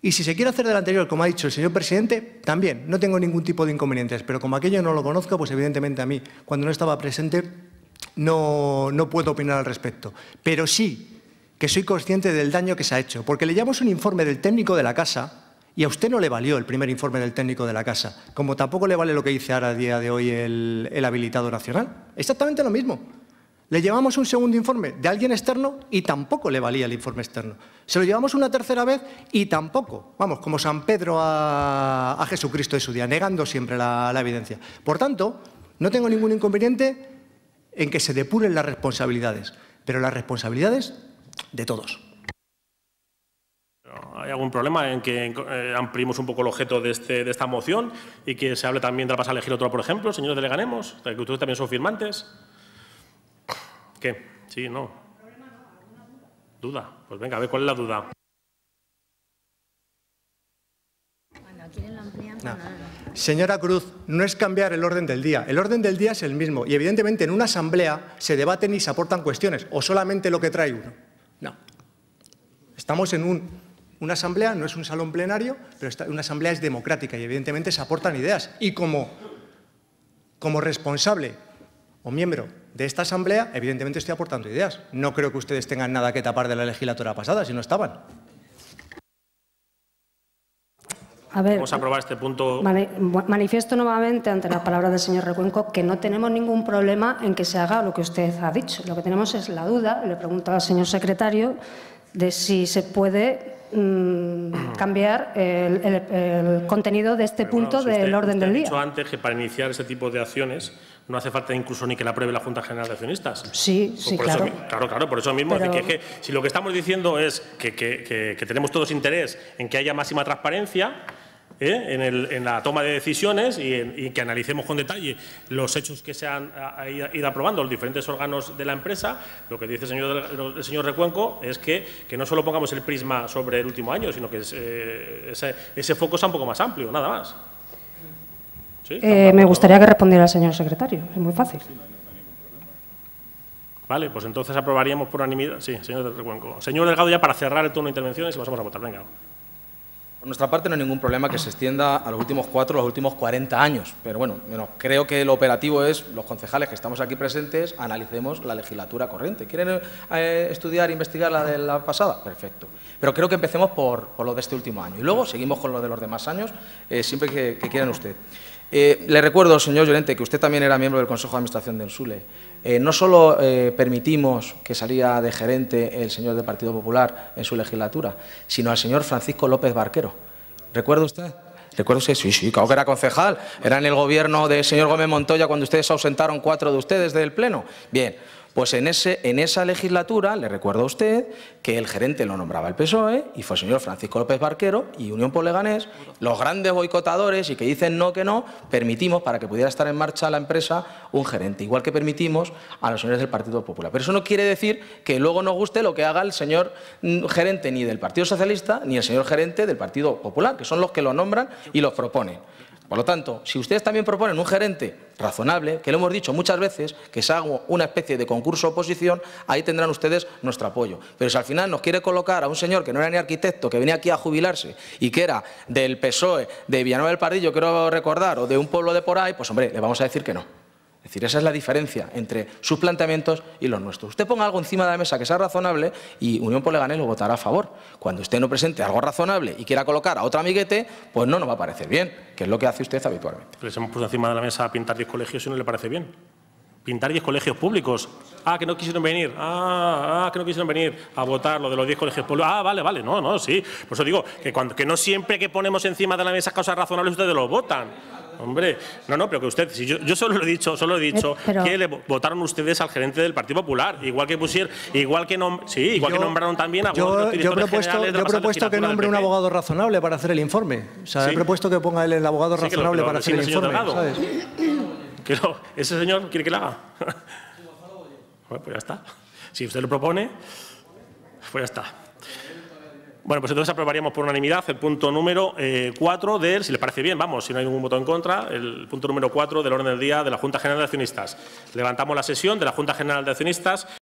Y si se quiere hacer del anterior, como ha dicho el señor presidente, también, no tengo ningún tipo de inconvenientes, pero como aquello no lo conozco, pues evidentemente a mí, cuando no estaba presente, no, no puedo opinar al respecto. Pero sí que soy consciente del daño que se ha hecho, porque le llevamos un informe del técnico de la casa y a usted no le valió el primer informe del técnico de la casa, como tampoco le vale lo que dice ahora a día de hoy el, habilitado nacional. Exactamente lo mismo. Le llevamos un segundo informe de alguien externo y tampoco le valía el informe externo. Se lo llevamos una tercera vez y tampoco. Vamos, como San Pedro a, Jesucristo de su día, negando siempre la, la evidencia. Por tanto, no tengo ningún inconveniente en que se depuren las responsabilidades, pero las responsabilidades de todos. ¿Hay algún problema en que eh, un poco el objeto este, de, esta moción y que se hable también de la pasada de elegir otro, por ejemplo, señores deleganemos, que ustedes también son firmantes? ¿Qué? Sí, no. ¿Duda? Pues venga, a ver, ¿cuál es la duda? Señora Cruz, no es cambiar el orden del día. El orden del día es el mismo y evidentemente en una asamblea se debaten y se aportan cuestiones o solamente lo que trae uno. No. Estamos en una asamblea, no es un salón plenario, pero una asamblea es democrática y evidentemente se aportan ideas. Y como, como responsable o miembro de esta asamblea, evidentemente estoy aportando ideas. No creo que ustedes tengan nada que tapar de la legislatura pasada, si no estaban. A ver, Vamos a aprobar este punto. Manifiesto nuevamente ante la palabra del señor Recuenco que no tenemos ningún problema en que se haga lo que usted ha dicho. Lo que tenemos es la duda, le pregunto al señor secretario, de si se puede mm, cambiar el, contenido de este punto del orden del día. He dicho antes que para iniciar ese tipo de acciones no hace falta incluso ni que la apruebe la Junta General de Accionistas. Sí, sí, claro. claro, claro, por eso mismo. si lo que estamos diciendo es que, que tenemos todos interés en que haya máxima transparencia, ¿eh? en, la toma de decisiones y, que analicemos con detalle los hechos que se han ido aprobando los diferentes órganos de la empresa. Lo que dice el señor, el señor Recuenco es que, no solo pongamos el prisma sobre el último año, sino que eh, ese, foco sea un poco más amplio, nada más. Eh, me gustaría que respondiera el señor secretario, es muy fácil. Vale, pues entonces aprobaríamos por unanimidad. Sí, señor Recuenco. Señor Delgado, ya para cerrar el turno de intervenciones y a votar. Venga. Por nuestra parte no hay ningún problema que se extienda a los últimos cuatro, los últimos 40 años, pero bueno, bueno, creo que lo operativo es los concejales que estamos aquí presentes analicemos la legislatura corriente. ¿Quieren eh, estudiar e investigar la de la pasada? Perfecto. Pero creo que empecemos por, lo de este último año y luego seguimos con lo de los demás años, eh, siempre que, quieran ustedes. Eh, le recuerdo, señor Llorente, que usted también era miembro del Consejo de Administración de Ensule. Eh, no solo eh, permitimos que saliera de gerente el señor del Partido Popular en su legislatura, sino al señor Francisco López Barquero. ¿Recuerda usted? Recuerdo usted, sí, sí, claro que era concejal. Era en el gobierno del señor Gómez Montoya cuando ustedes ausentaron cuatro de ustedes del Pleno. Bien, pues en, ese, en esa legislatura, le recuerdo a usted, que el gerente lo nombraba el PSOE y fue el señor Francisco López Barquero y Unión Poleganés, los grandes boicotadores y que dicen no que no, permitimos para que pudiera estar en marcha la empresa un gerente, igual que permitimos a los señores del Partido Popular. Pero eso no quiere decir que luego nos guste lo que haga el señor mm, gerente ni del Partido Socialista ni el señor gerente del Partido Popular, que son los que lo nombran y los proponen. Por lo tanto, si ustedes también proponen un gerente razonable, que lo hemos dicho muchas veces, que se haga una especie de concurso oposición, ahí tendrán ustedes nuestro apoyo. Pero si al final nos quiere colocar a un señor que no era ni arquitecto, que venía aquí a jubilarse y que era del PSOE, de Villanueva del Pardillo, quiero recordar, o de un pueblo de por ahí, pues hombre, le vamos a decir que no. Es decir, esa es la diferencia entre sus planteamientos y los nuestros. Usted ponga algo encima de la mesa que sea razonable y Unión por lo votará a favor. Cuando usted no presente algo razonable y quiera colocar a otro amiguete, pues no nos va a parecer bien, que es lo que hace usted habitualmente. Les hemos puesto encima de la mesa a pintar 10 colegios y no le parece bien. Pintar 10 colegios públicos. Ah, que no quisieron venir. Ah, ah, que no quisieron venir a votar lo de los 10 colegios públicos. Ah, vale, vale. No, no, sí. Por eso digo que, cuando, que no siempre que ponemos encima de la mesa cosas razonables ustedes lo votan. Hombre, no, no, pero que usted, si yo, yo solo lo he dicho, solo he eh, dicho que le votaron ustedes al gerente del Partido Popular, igual que pusieron, igual que nom, sí, igual que nombraron también a yo, yo he propuesto, yo he propuesto que nombre un abogado razonable para hacer el informe. O sea, he propuesto que ponga él el abogado razonable para hacer el informe. ese señor quiere que lo haga. pues ya está. Si usted lo propone, pues ya está. Bueno, pues entonces aprobaríamos por unanimidad el punto número 4 eh, del, si le parece bien, vamos, si no hay ningún voto en contra, el punto número 4 del orden del día de la Junta General de Accionistas. Levantamos la sesión de la Junta General de Accionistas.